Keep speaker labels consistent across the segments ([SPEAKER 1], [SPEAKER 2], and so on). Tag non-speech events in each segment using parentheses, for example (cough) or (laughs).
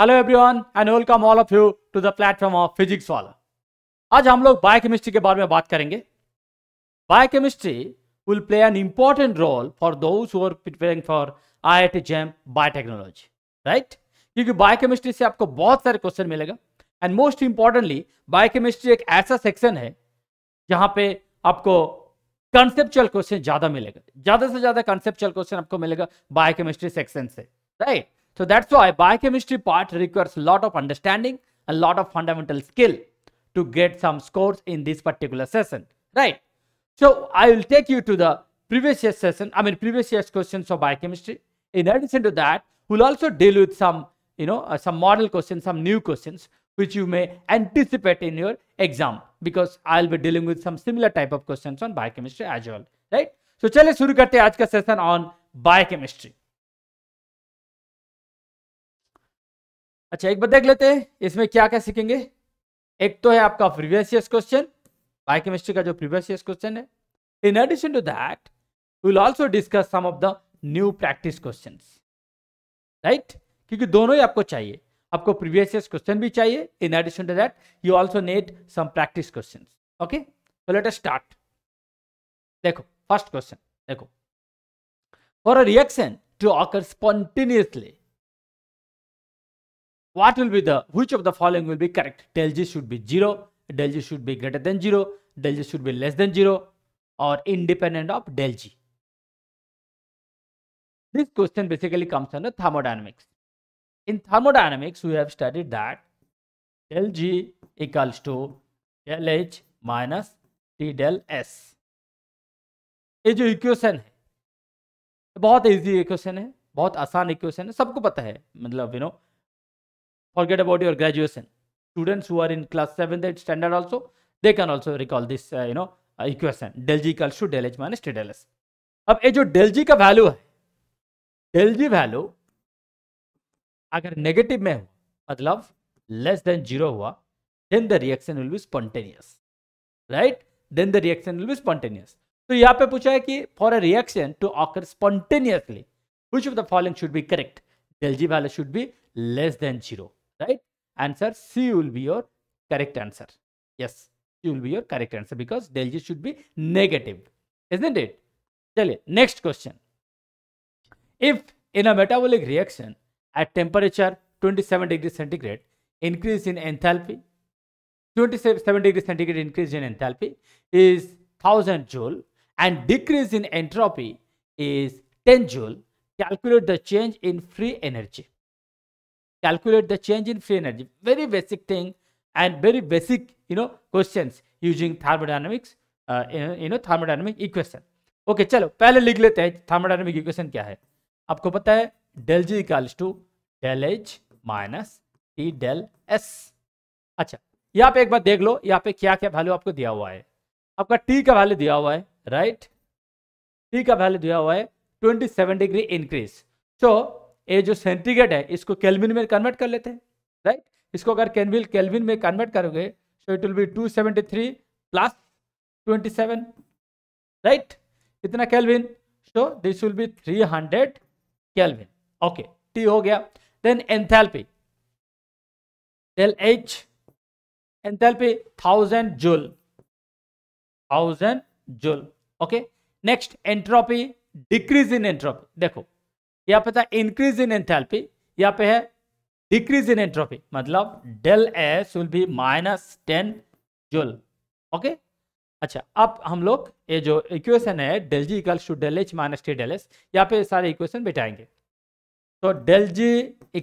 [SPEAKER 1] Hello everyone and welcome all of you
[SPEAKER 2] to the platform of Physics Wallah आज हम लोग biochemistry के बारे में बात करेंगे biochemistry will play an important role for those who are preparing for I I T JAM biotechnology right क्योंकि biochemistry से आपको बहुत सारे क्वेश्चन मिलेगा एंड मोस्ट इंपॉर्टेंटली बायोकेमिस्ट्री एक ऐसा सेक्शन है जहाँ पे आपको कंसेप्चुअल क्वेश्चन ज्यादा मिलेगा ज्यादा से ज्यादा कंसेप्चुअल क्वेश्चन आपको मिलेगा बायोकेमिस्ट्री सेक्शन से right right? So that's why biochemistry part requires a lot of understanding, a lot of fundamental skill to get some scores in this particular session, right? So I will take you to the previous year's session, I mean previous year's questions of biochemistry. In addition to that, we'll also deal with some, you know, uh, some model questions, some new questions, which you may anticipate in your exam because I'll be dealing with some similar type of questions on biochemistry as well, right? So, let's start aaj session on biochemistry. अच्छा एक बार देख लेते हैं इसमें क्या क्या सीखेंगे एक तो है आपका प्रीवियस क्वेश्चन बायोकेमिस्ट्री का जो प्रीवियस क्वेश्चन है in addition to that will also discuss some of the new practice question right क्योंकि दोनों ही आपको चाहिए आपको प्रीवियस क्वेश्चन भी चाहिए in addition to that you also need some practice question okay तो लेट स्टार्ट देखो फर्स्ट क्वेश्चन देखो for a reaction to occur spontaneously what will be the, which of the following will be correct? Del G should be 0, del G should be greater than 0, del G should be less than 0 or independent of del G. This question basically comes under thermodynamics. In thermodynamics, we have studied that del G equals to del H minus T del S. ये जो equation है बहुत easy equation है बहुत आसान equation है सबको पता है मतलब you know forget about your graduation students who are in class 7th 8th standard also they can also recall this uh, you know uh, equation del g equals to del h minus del s अब ये जो del G का value है del G value अगर negative में हो मतलब less than zero हुआ then the reaction will be spontaneous right then the reaction will be spontaneous तो यहाँ पे पूछा है कि for a reaction to occur spontaneously which of the following should be correct del G value should be less than zero answer C will be your correct answer. Yes, C will be your correct answer because del G should be negative, isn't it? Chale, next question. If in a metabolic reaction at temperature 27 degrees centigrade, increase in enthalpy, 27 degrees centigrade increase in enthalpy is 1000 joule and decrease in entropy is 10 joule, calculate the change in free energy. calculate the change in free energy. Very basic thing and very basic, you know, questions using thermodynamics, uh, you know, thermodynamic equation. okay, chalo pehle likh lete hain thermodynamic equation kya hai aapko pata hai del g equals to del h minus t del s acha यहाँ पे एक बार देख लो यहाँ पे क्या क्या value आपको दिया हुआ है आपका टी का वैल्यू दिया हुआ है राइट टी का वैल्यू दिया हुआ है 27 डिग्री इंक्रीज सो ये जो सेंटीग्रेड है इसको केल्विन में कन्वर्ट कर लेते हैं राइट इसको अगर कैनविल केल्विन में कन्वर्ट करोगे so it will be two seventy three plus twenty seven right इतना kelvin so this will be three hundred kelvin okay T हो गया then enthalpy L H enthalpy thousand joule thousand joule okay next entropy decrease in entropy देखो यहाँ पे था increase in enthalpy यहाँ पे है डिक्रीज इन एंट्रोपी मतलब del S will be minus ten joule okay अच्छा अब हम लोग ये जो इक्वेशन है del G equals to del H minus T del S यहाँ पे सारे इक्वेशन बिठाएंगे तो del G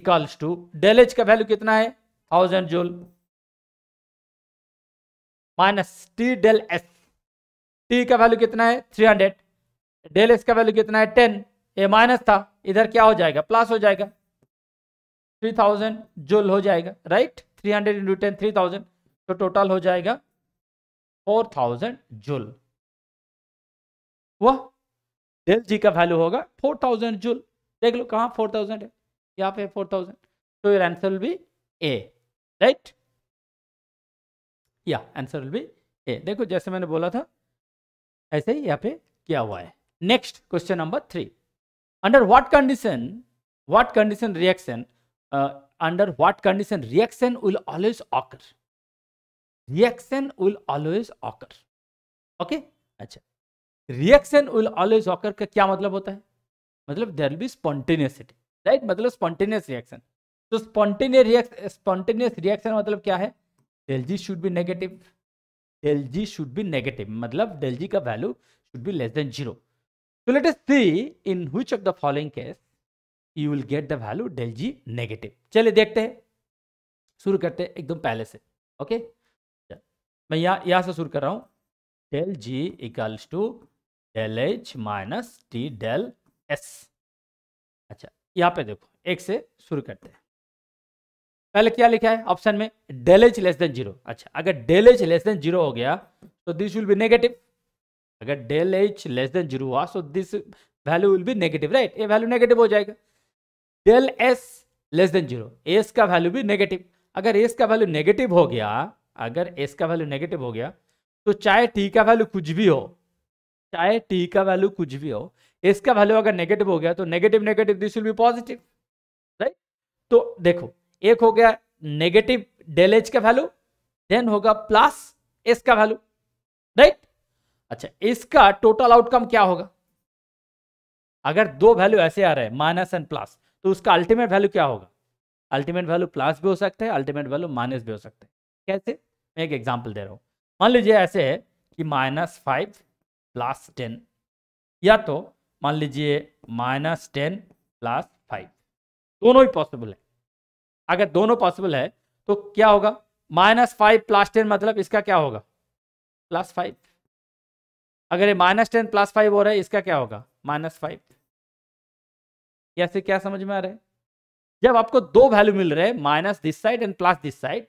[SPEAKER 2] equals to del H का वैल्यू कितना है thousand joule minus T del S T का वैल्यू कितना है थ्री हंड्रेड डेल एस का वैल्यू कितना है टेन ए माइनस था इधर क्या हो जाएगा प्लस हो जाएगा थ्री थाउजेंड जुल हो जाएगा right three hundred into ten three thousand तो टोटल हो जाएगा फोर थाउजेंड जुल वह डेल जी का वैल्यू होगा फोर थाउजेंड जुल देख लो कहाँ फोर थाउजेंड है यहाँ पे फोर थाउजेंड तो your answer will be A right या आंसर विल बी ए देखो जैसे मैंने बोला था ऐसे ही यहाँ पे क्या हुआ है next question number three under what condition what condition reaction uh, under what condition reaction will always occur reaction will always occur okay अच्छा रिएक्शन विल ऑलवेज ऑकर का क्या मतलब होता है मतलब देर बी स्पॉन्टेनियसिटी राइट मतलब spontaneous reaction तो spontaneous spontaneous reaction मतलब क्या है del G should be negative del G should be negative मतलब डेल जी का value should be less than zero So let us see in which of the following case you will get the value del g negative. चलिए देखते हैं शुरू करते हैं एकदम पहले से ओके मैं यहाँ यहाँ से शुरू कर रहा हूँ del G equals to del H minus T del S अच्छा यहाँ पे देखो एक से शुरू करते हैं पहले क्या लिखा है ऑप्शन में del H less than zero अच्छा अगर del H less than zero हो गया तो दिस विल बी नेगेटिव अगर del H less than zero हुआ so this value will be negative right ये वैल्यू नेगेटिव हो जाएगा del S less than zero S का वैल्यू भी नेगेटिव अगर एस का वैल्यू नेगेटिव हो गया अगर एस का वैल्यू नेगेटिव हो गया तो चाहे टी का वैल्यू कुछ भी हो चाहे टी का वैल्यू कुछ भी हो एस का वैल्यू अगर नेगेटिव हो गया तो negative negative this will be positive right तो देखो एक हो गया नेगेटिव डेल एच का वैल्यू देन होगा प्लस एस का वैल्यू राइट अच्छा इसका टोटल आउटकम क्या होगा अगर दो वैल्यू ऐसे आ रहे हैं माइनस एंड प्लस तो उसका अल्टीमेट वैल्यू क्या होगा अल्टीमेट वैल्यू प्लस भी हो सकता है अल्टीमेट वैल्यू माइनस भी हो सकता है कैसे मैं एक एग्जाम्पल दे रहा हूँ मान लीजिए ऐसे है कि माइनस फाइव प्लस टेन या तो मान लीजिए माइनस टेन प्लस फाइव दोनों ही पॉसिबल है अगर दोनों पॉसिबल है तो क्या होगा माइनस फाइव प्लस टेन मतलब इसका क्या होगा प्लस फाइव अगर ये माइनस टेन प्लस फाइव हो रहा है इसका क्या होगा माइनस फाइव या क्या समझ में आ रहा है जब आपको दो वैल्यू मिल रहे हैं minus this side and plus this side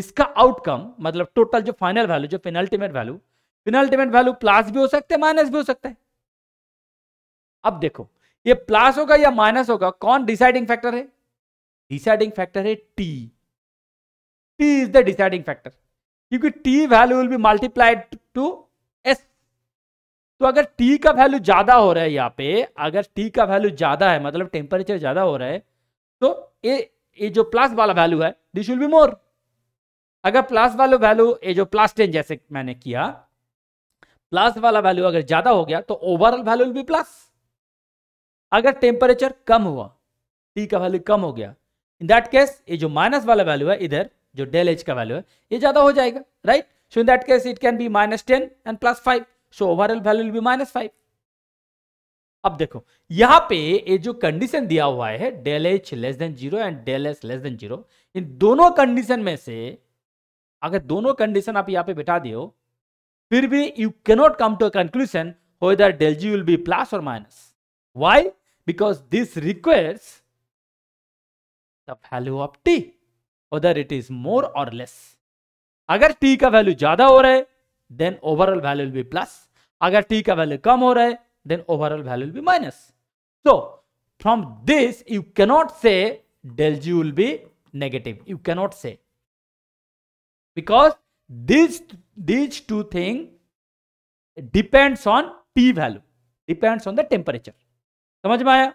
[SPEAKER 2] इसका आउटकम मतलब टोटल जो फाइनल वैल्यू जो penultimate value penultimate value plus भी हो सकता है माइनस भी हो सकता है अब देखो ये प्लस होगा या माइनस होगा कौन डिसाइडिंग फैक्टर है डिसाइडिंग फैक्टर है T T is the deciding factor क्योंकि T value will be multiplied to तो अगर टी का वैल्यू ज्यादा हो रहा है यहाँ पे अगर टी का वैल्यू ज्यादा है मतलब टेम्परेचर ज्यादा हो रहा है तो ये ये जो प्लस वाला वैल्यू है दिस विल बी मोर अगर प्लस वाला वैल्यू ये जो प्लस टेन जैसे मैंने किया प्लस वाला वैल्यू अगर ज्यादा हो गया तो overall value will be plus अगर टेम्परेचर कम हुआ टी का वैल्यू कम हो गया इन दैट केस ये जो माइनस वाला वैल्यू है इधर जो डेल एच का वैल्यू है ये ज्यादा हो जाएगा right so in that case it can be minus ten and plus five so overall value will be minus five अब देखो यहां पे ये जो कंडीशन दिया हुआ है del H less than zero and del S less than zero इन दोनों कंडीशन में से अगर दोनों कंडीशन आप यहां पे बिठा दियो फिर भी you cannot come to conclusion whether del G will be plus और minus Why? Because this requires the value of T whether it is more और लेस अगर टी का वैल्यू ज्यादा हो रहा है then overall value will be plus अगर T का वैल्यू कम हो रहा है then overall value be minus so from this you cannot say del G will be negative you cannot say because this this two thing depends on T value depends on the temperature समझ में आया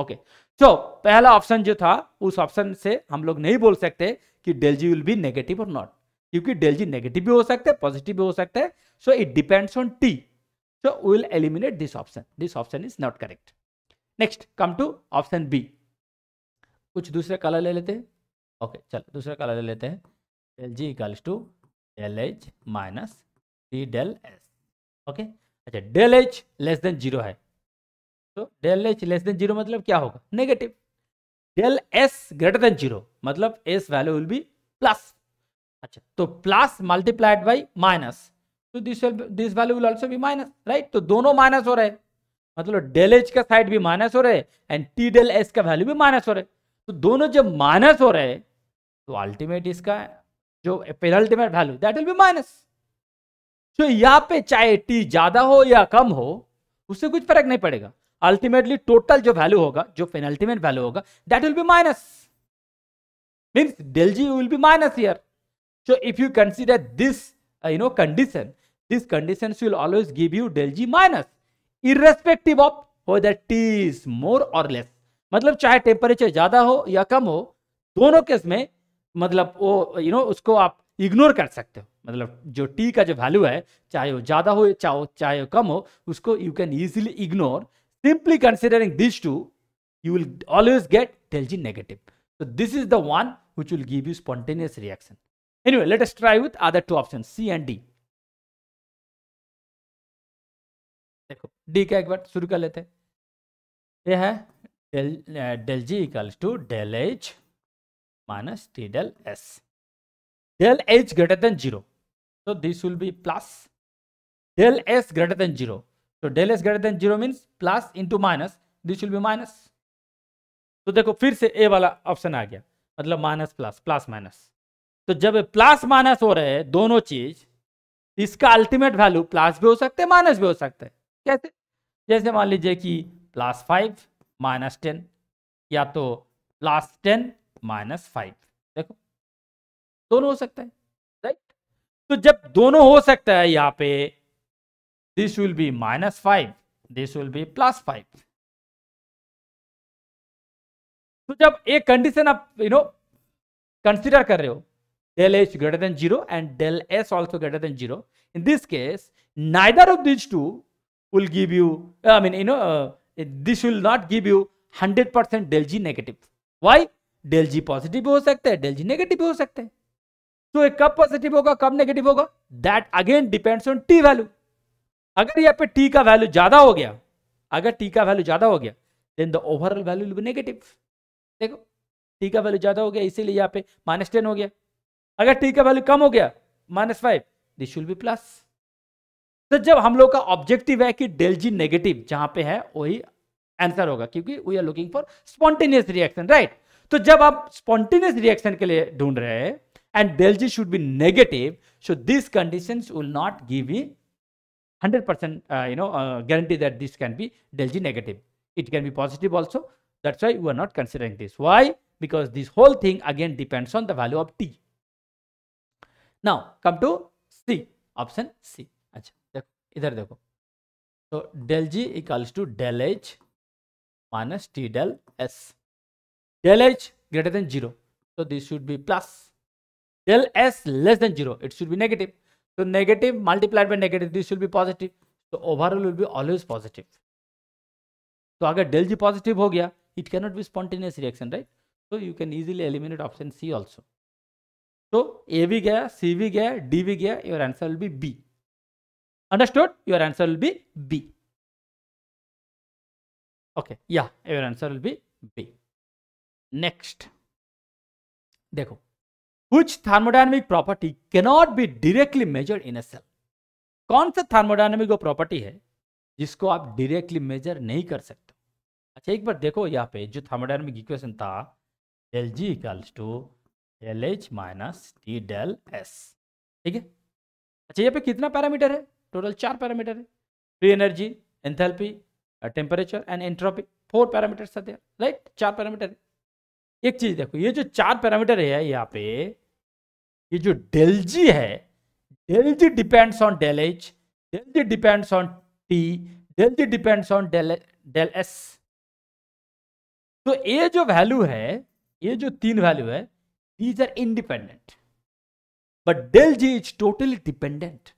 [SPEAKER 2] okay so पहला option जो था उस option से हम लोग नहीं बोल सकते कि del G will be negative और नॉट क्योंकि डेल जी नेगेटिव भी हो सकते हैं पॉजिटिव भी हो सकते हैं so it depends on T So we will eliminate this option. This option is not correct. Next, come to option B. कुछ दूसरे कलर ले लेते हैं ओके okay, चलो कलर ले लेते हैं L G equals to del H minus D del S okay अच्छा del H less than zero है तो del H less than zero मतलब क्या होगा negative del S greater than zero मतलब S value will be plus अच्छा तो plus multiplied by minus तो this this value will also be minus right तो दोनों माइनस हो रहे हैं मतलब डेल एच का साइड भी माइनस हो रहे हैं एंड टी डेल एस का वैल्यू भी माइनस हो रहे हैं तो दोनों जब माइनस हो रहे हैं तो अल्टीमेट इसका जो penultimate value that will be minus तो यहाँ पे चाहे टी ज्यादा हो या कम हो उससे कुछ फर्क नहीं पड़ेगा अल्टीमेटली टोटल जो वैल्यू होगा जो पेनल्टीमेट वैल्यू होगा that will be minus means del G will be minus here so if you consider this you know condition These conditions will always give you del G minus irrespective of whether T is more or less. matlab chahe temperature zyada ho ya kam ho dono case mein matlab wo you know, usko aap ignore kar sakte ho matlab jo t ka jo value hai chahe wo zyada ho ya chahe wo kam ho usko you can easily ignore simply considering these two you will always get del g negative. So this is the one which will give you spontaneous reaction. Anyway, let us try with other two options C and D. देखो D का एक बार शुरू कर लेते हैं ये है del del G equals to del H minus T del S del H greater than zero तो this will be plus del S greater than zero तो del S greater than zero means plus into minus this will be minus तो देखो फिर से ए वाला option आ गया मतलब minus plus plus minus तो जब प्लस माइनस हो रहे हैं दोनों चीज इसका अल्टीमेट वैल्यू प्लस भी हो सकते हैं माइनस भी हो सकते हैं कैसे जैसे मान लीजिए कि प्लस फाइव माइनस टेन या तो प्लस टेन माइनस फाइव देखो दोनों हो सकता है राइट तो जब दोनों हो सकता है यहाँ पे this will be minus five this will be plus five तो जब एक कंडीशन आप यू नो कंसिडर कर रहे हो del H greater than zero and del S also greater than zero in this case neither of this two will give you, I mean, you know, uh, this will not give you 100% del G negative वाई del G positive हो सकते हैं del G negative हो सकते हैं तो so, कब positive होगा कब नेगेटिव होगा that again depends on T value अगर यहाँ पे टी का वैल्यू ज्यादा हो गया अगर टी का वैल्यू ज्यादा हो गया then the overall value will be negative देखो टी का वैल्यू ज्यादा हो गया इसीलिए यहाँ पे माइनस टेन हो गया अगर टी का वैल्यू कम हो गया minus five this will be plus तो जब हम लोग का ऑब्जेक्टिव है कि डेल जी नेगेटिव जहां पे है वही आंसर होगा क्योंकि we are looking for spontaneous reaction right तो जब आप स्पॉन्टेनियस रिएक्शन के लिए ढूंढ रहे हैं and del G should be negative so this condition will not give you hundred percent you know guarantee that this can be del G negative it can be positive also that's why you are not considering this why because this whole thing again depends on the value of T now come to C option C इधर देखो तो del G equals to del H minus T del S del H greater than zero तो this should be plus del S less than zero it should be negative तो negative multiplied by negative this should be positive तो overall will be always positive तो अगर del G positive हो गया it can not be spontaneous reaction right तो you can easily eliminate option C also तो A भी गया सी भी गया डी भी गया your answer will be B Understood? Your answer will be B. Okay, yeah, your answer will be B. Next, dekho which thermodynamic property cannot be directly measured in a cell? kaun sa thermodynamic property hai jisko aap directly measure nahi kar sakte acha ek bar dekho देखो pe jo thermodynamic equation tha del g equals to to L H minus T del S ठीक है अच्छा यहाँ पे कितना parameter total चार parameter है free energy enthalpy temperature and entropy four parameters आते राइट चार पैरामीटर एक चीज देखो ये जो चार पैरामीटर है यहाँ पे ये जो डेल जी है del G depends on del H del G depends on T del G depends on del del S तो ये जो वैल्यू है ये जो तीन वैल्यू है these are independent but del G is totally dependent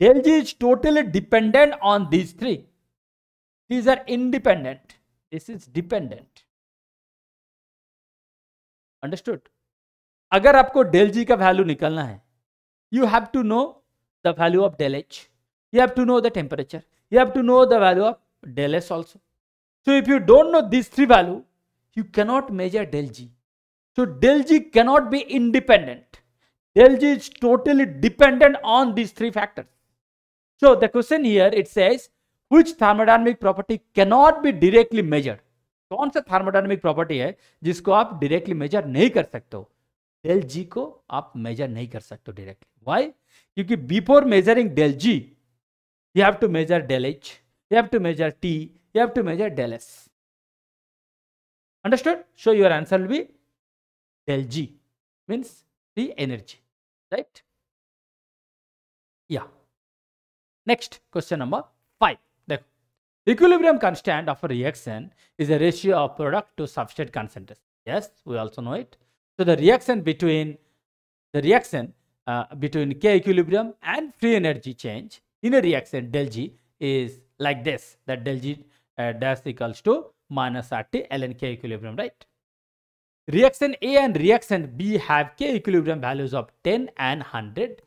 [SPEAKER 2] del g is totally dependent on these three these are independent this is dependent understood agar aapko del g ka value nikalna hai you have to know the value of del h you have to know the temperature you have to know the value of del s also so if you don't know these three values, you cannot measure del g so del g cannot be independent del g is totally dependent on these three factors so the question here it says which thermodynamic property cannot be directly measured कौन सा thermodynamic property है जिसको आप directly measure नहीं कर सकते हो del जी को आप मेजर नहीं कर सकते डायरेक्टली व्हाई क्योंकि before measuring del G you have to measure del H you have to measure T you have to measure del S understood so your answer will be del G means the energy right या Next question number 5. The equilibrium constant of a reaction is a ratio of product to substrate concentration. Yes, we also know it. So the reaction between the reaction uh, between K equilibrium and free energy change in a reaction del G is like this that del G uh, dash equals to minus RT ln K equilibrium, right? Reaction A and reaction B have K equilibrium values of 10 and 100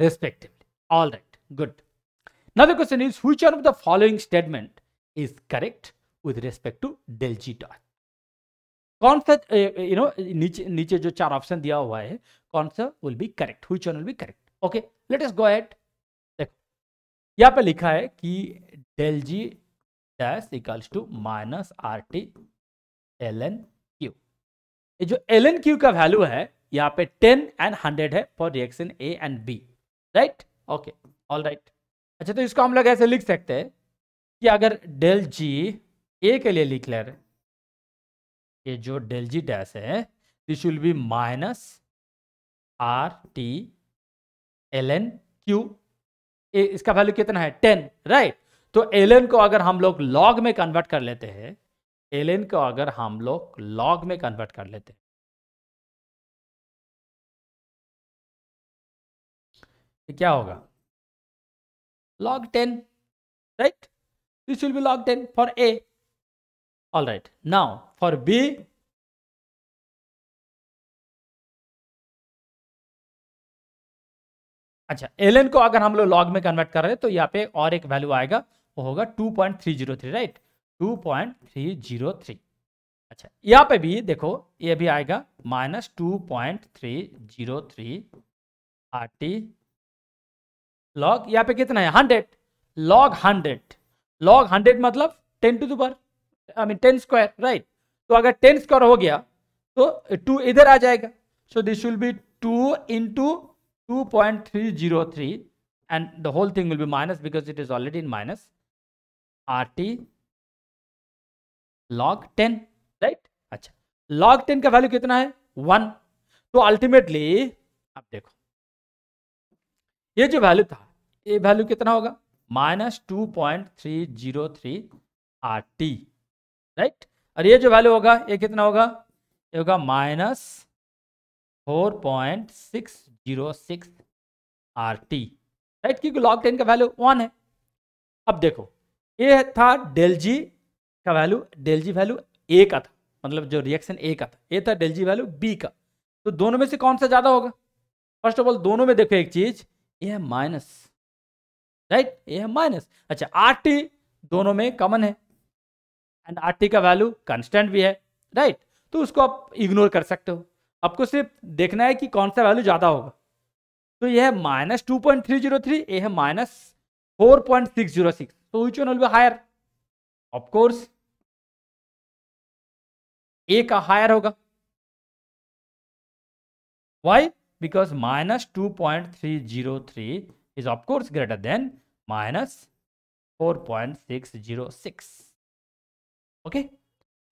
[SPEAKER 2] respectively. All right, good. Now the question is, which one of the following statement is correct with respect to del g dot कौन सा you know नीचे नीचे जो चार option दिया हुआ है कौन सा विल बी करेक्ट हुई चैनल be correct okay let us go at देखो यहाँ पे लिखा है कि del G dash equals to minus R T L N Q ये जो एल एन क्यू का वैल्यू है यहाँ पे टेन एंड हंड्रेड है for reaction A and B right okay all right अच्छा तो इसको हम लोग ऐसे लिख सकते हैं कि अगर डेल जी ए के लिए लिख ले रहे ये जो डेल जी डैश है this will be minus R T L N Q A इसका वैल्यू कितना है टेन राइट तो एल एन को अगर हम लोग लॉग में कन्वर्ट कर लेते हैं एल एन को अगर हम लोग लॉग में कन्वर्ट कर लेते
[SPEAKER 1] हैं क्या होगा log 10 right this will be log 10 for a all right now for b
[SPEAKER 2] अच्छा एल को अगर हम लोग लॉग में कन्वर्ट कर रहे हैं तो यहाँ पे और एक वैल्यू आएगा वो होगा 2.303 राइट 2.303 अच्छा यहाँ पे भी देखो ये भी आएगा minus two point three zero three R T log यहाँ पे कितना है hundred log hundred log hundred मतलब ten to the power I mean ten square right तो अगर टेन स्क्वायर हो गया तो टू इधर आ जाएगा so this will be two into two point three zero three and the whole thing will be minus because it is already in minus R T log ten right अच्छा log ten का value कितना है one तो ultimately आप देखो ये जो value था ए वैल्यू कितना होगा minus two point three zero three R T right और ये जो वैल्यू होगा ये कितना होगा ये होगा minus four point six zero six R T right क्योंकि लॉग टेन का वैल्यू वन है अब देखो ये था डेल जी का value del G value A का था मतलब जो रिएक्शन ए का था ये था डेल जी वैल्यू बी का तो दोनों में से कौन सा ज़्यादा होगा फर्स्ट ऑफ ऑल दोनों में देखो एक चीज़ ये है माइनस राइट ये है माइनस अच्छा आर टी दोनों में कॉमन है एंड आर टी का वैल्यू कंस्टेंट भी है राइट तो उसको आप इग्नोर कर सकते हो आपको सिर्फ देखना है कि कौन सा वैल्यू ज़्यादा होगा तो यह है minus two point three zero three A है minus four point six zero six तो which one will be higher of course A का हायर होगा why because minus two point three zero three is of course greater than minus 4.606. Okay.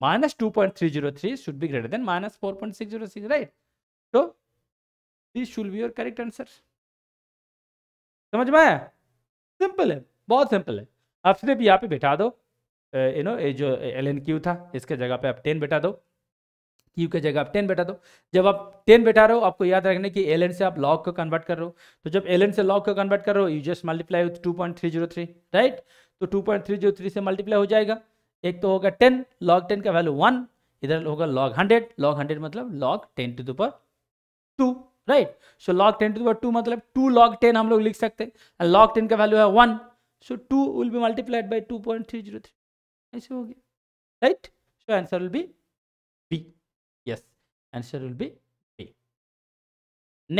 [SPEAKER 2] Minus 2.303 should be greater than minus 4.606, right? So, this should be your correct answer. samajh mein aaya simple hai bahut simple hai आप सिर्फ यहाँ पे बैठा दो you know ये जो L N Q था इसके जगह पे आप टेन बैठा दो क्यू के जगह आप टेन बैठा दो जब आप टेन बैठा रहे हो आपको याद रखना कि एल से आप लॉग को कन्वर्ट कर रहे हो तो जब एल से लॉग को कन्वर्ट कर रहे हो you just multiply with two point three zero three right तो two point three zero three से मल्टीप्लाई हो जाएगा एक तो होगा टेन लॉग टेन का वैल्यू वन इधर होगा लॉग हंड्रेड लॉग हंड्रेड मतलब log ten to the power two right so log ten to the power two मतलब टू लॉग टेन हम लोग लिख सकते हैं लॉग टेन का वैल्यू है one so two will be multiplied by two point three zero three ऐसे हो गया right so answer will be answer will be B.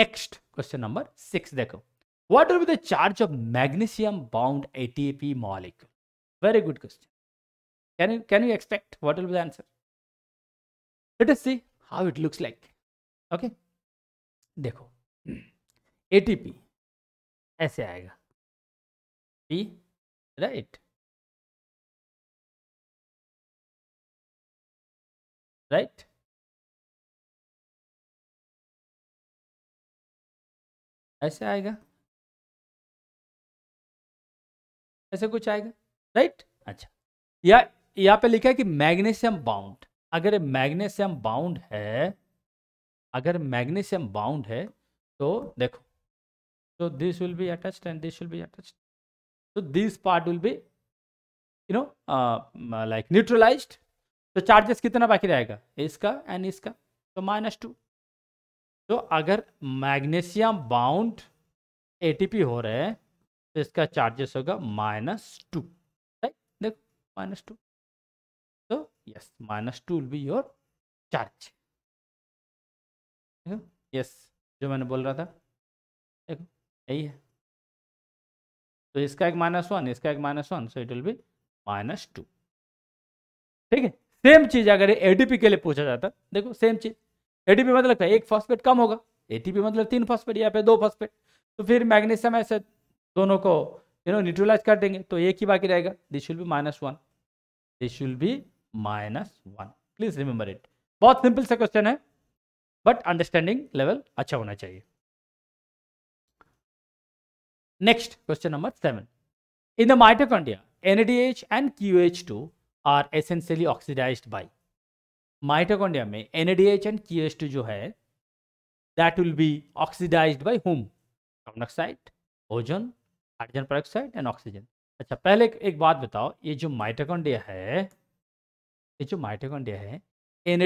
[SPEAKER 2] Next question number 6 Dekho, what will be the charge of magnesium bound ATP molecule? Very good question. Can you can you expect what will be the answer?
[SPEAKER 1] Let us see how it looks like. Okay. देखो ATP ऐसे आएगा P right right ऐसे आएगा ऐसे कुछ आएगा
[SPEAKER 2] right अच्छा या यहाँ पे लिखा है कि मैग्नीशियम बाउंड अगर मैग्नीशियम बाउंड है अगर मैग्नीशियम बाउंड है तो देखो uh, तो this will be attach and this will be attach तो this part will be you know like neutralized तो चार्जेस कितना बाकी रहेगा इसका एंड इसका तो माइनस टू तो अगर मैग्नीशियम बाउंड एटीपी हो रहे हैं तो इसका चार्जेस होगा माइनस टू राइट देखो माइनस टू तो yes minus two will be your charge देखो यस जो मैंने बोल रहा था देखो यही है तो इसका एक माइनस वन इसका एक minus one so it will be minus two ठीक है सेम चीज अगर एटीपी के लिए पूछा जाता देखो सेम चीज एटीपी मतलब क्या एक फॉस्फेट कम होगा एटीपी मतलब तीन फॉस्फेट या पे दो फॉस्फेट तो फिर मैग्नीशियम ऐसे दोनों को यू नो न्यूट्रलाइज कर देंगे तो एक ही बाकी रहेगा this will be minus one this will be minus one please remember it बहुत सिंपल सा क्वेश्चन है बट अंडरस्टैंडिंग लेवल अच्छा होना चाहिए next question number seven in the mitochondria NADH and QH2 are essentially oxidized by mitochondria में N and two जो है that will be oxidize by whom carbon ozone ozone hydrogen peroxide and oxygen अच्छा पहले एक बात बताओ ये जो माइटोकॉन्ड्रिया है ये जो माइटोकॉन्ड्रिया है एन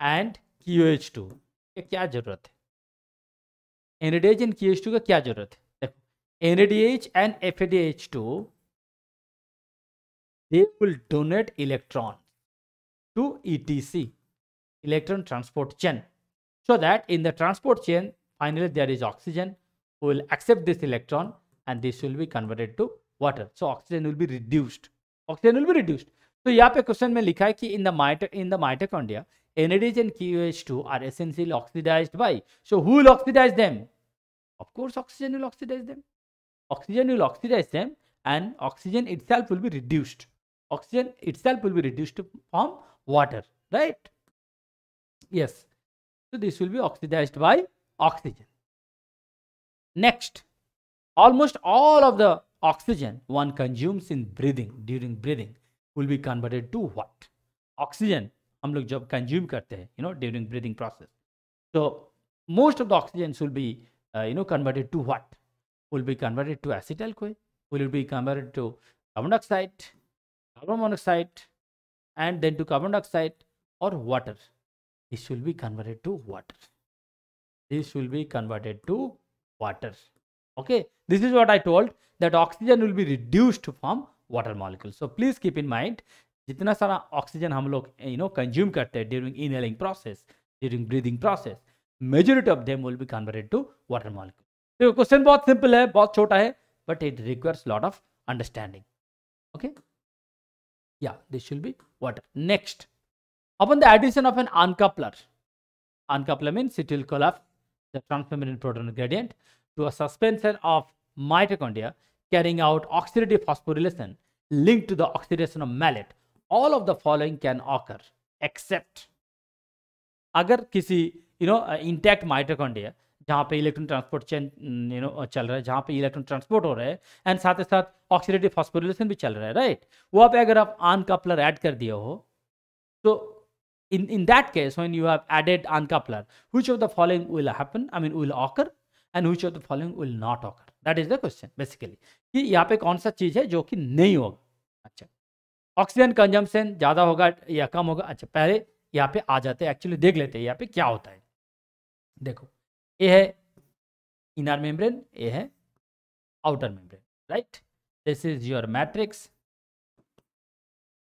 [SPEAKER 2] एंड QH2 ये क्या जरूरत है एनएडीएच एंड टू का क्या जरूरत है देखो NADH and F they will donate electron to ETC, electron transport chain. So that in the transport chain, finally there is oxygen who will accept this electron and this will be converted to water. So oxygen will be reduced. Oxygen will be reduced. So here पे question question लिखा है कि in the mitochondria, इन and qh KOH2 are essentially oxidized by. So who will oxidize them? Of course, oxygen will oxidize them. Oxygen will oxidize them and oxygen itself will be reduced. Oxygen itself will be reduced to form water right yes so this will be oxidized by oxygen next almost all of the oxygen one consumes in breathing during breathing will be converted to what oxygen हम Job जब consume you हैं you know during breathing process तो most of the oxygen will be you know, converted to what? will be converted to acetyl CoA, will be converted to carbon dioxide, carbon monoxide, and then to carbon dioxide or water. This will be converted to water. This will be converted to water. Okay. This is what I told that oxygen will be reduced to form water molecule. So please keep in mind, jitna sara oxygen hum log, you know, consume karte during inhaling process, during breathing process, majority of them will be converted to water molecule. So your question is simple, hai, bahut chota but it requires a lot of understanding. Okay. Yeah, this will be what Next, upon the addition of an uncoupler, uncoupler means it will collapse the transmembrane proton gradient to a suspension of mitochondria carrying out oxidative phosphorylation linked to the oxidation of malate. All of the following can occur except अगर you know no uh, intact mitochondria जहाँ पे electron transport chain you know चल रहा है जहाँ पे electron transport हो रहा है एंड साथ ही साथ ऑक्सीडेटिव फॉस्फोरिलेशन भी चल रहा है राइट वहाँ आप अगर आप आन कपलर ऐड कर दिए हो तो in that case when you have added uncoupler which of the following will happen I mean will occur and which of the following will not occur that is the question basically कि यहाँ पे कौन सा चीज है जो कि नहीं होगा अच्छा ऑक्सीजन कंजम्पशन ज्यादा होगा या कम होगा अच्छा पहले यहाँ पे आ जाते हैं एक्चुअली देख लेते हैं यहाँ पे क्या होता है देखो ए है इनर मेम्ब्रेन ए है membrane right this is your matrix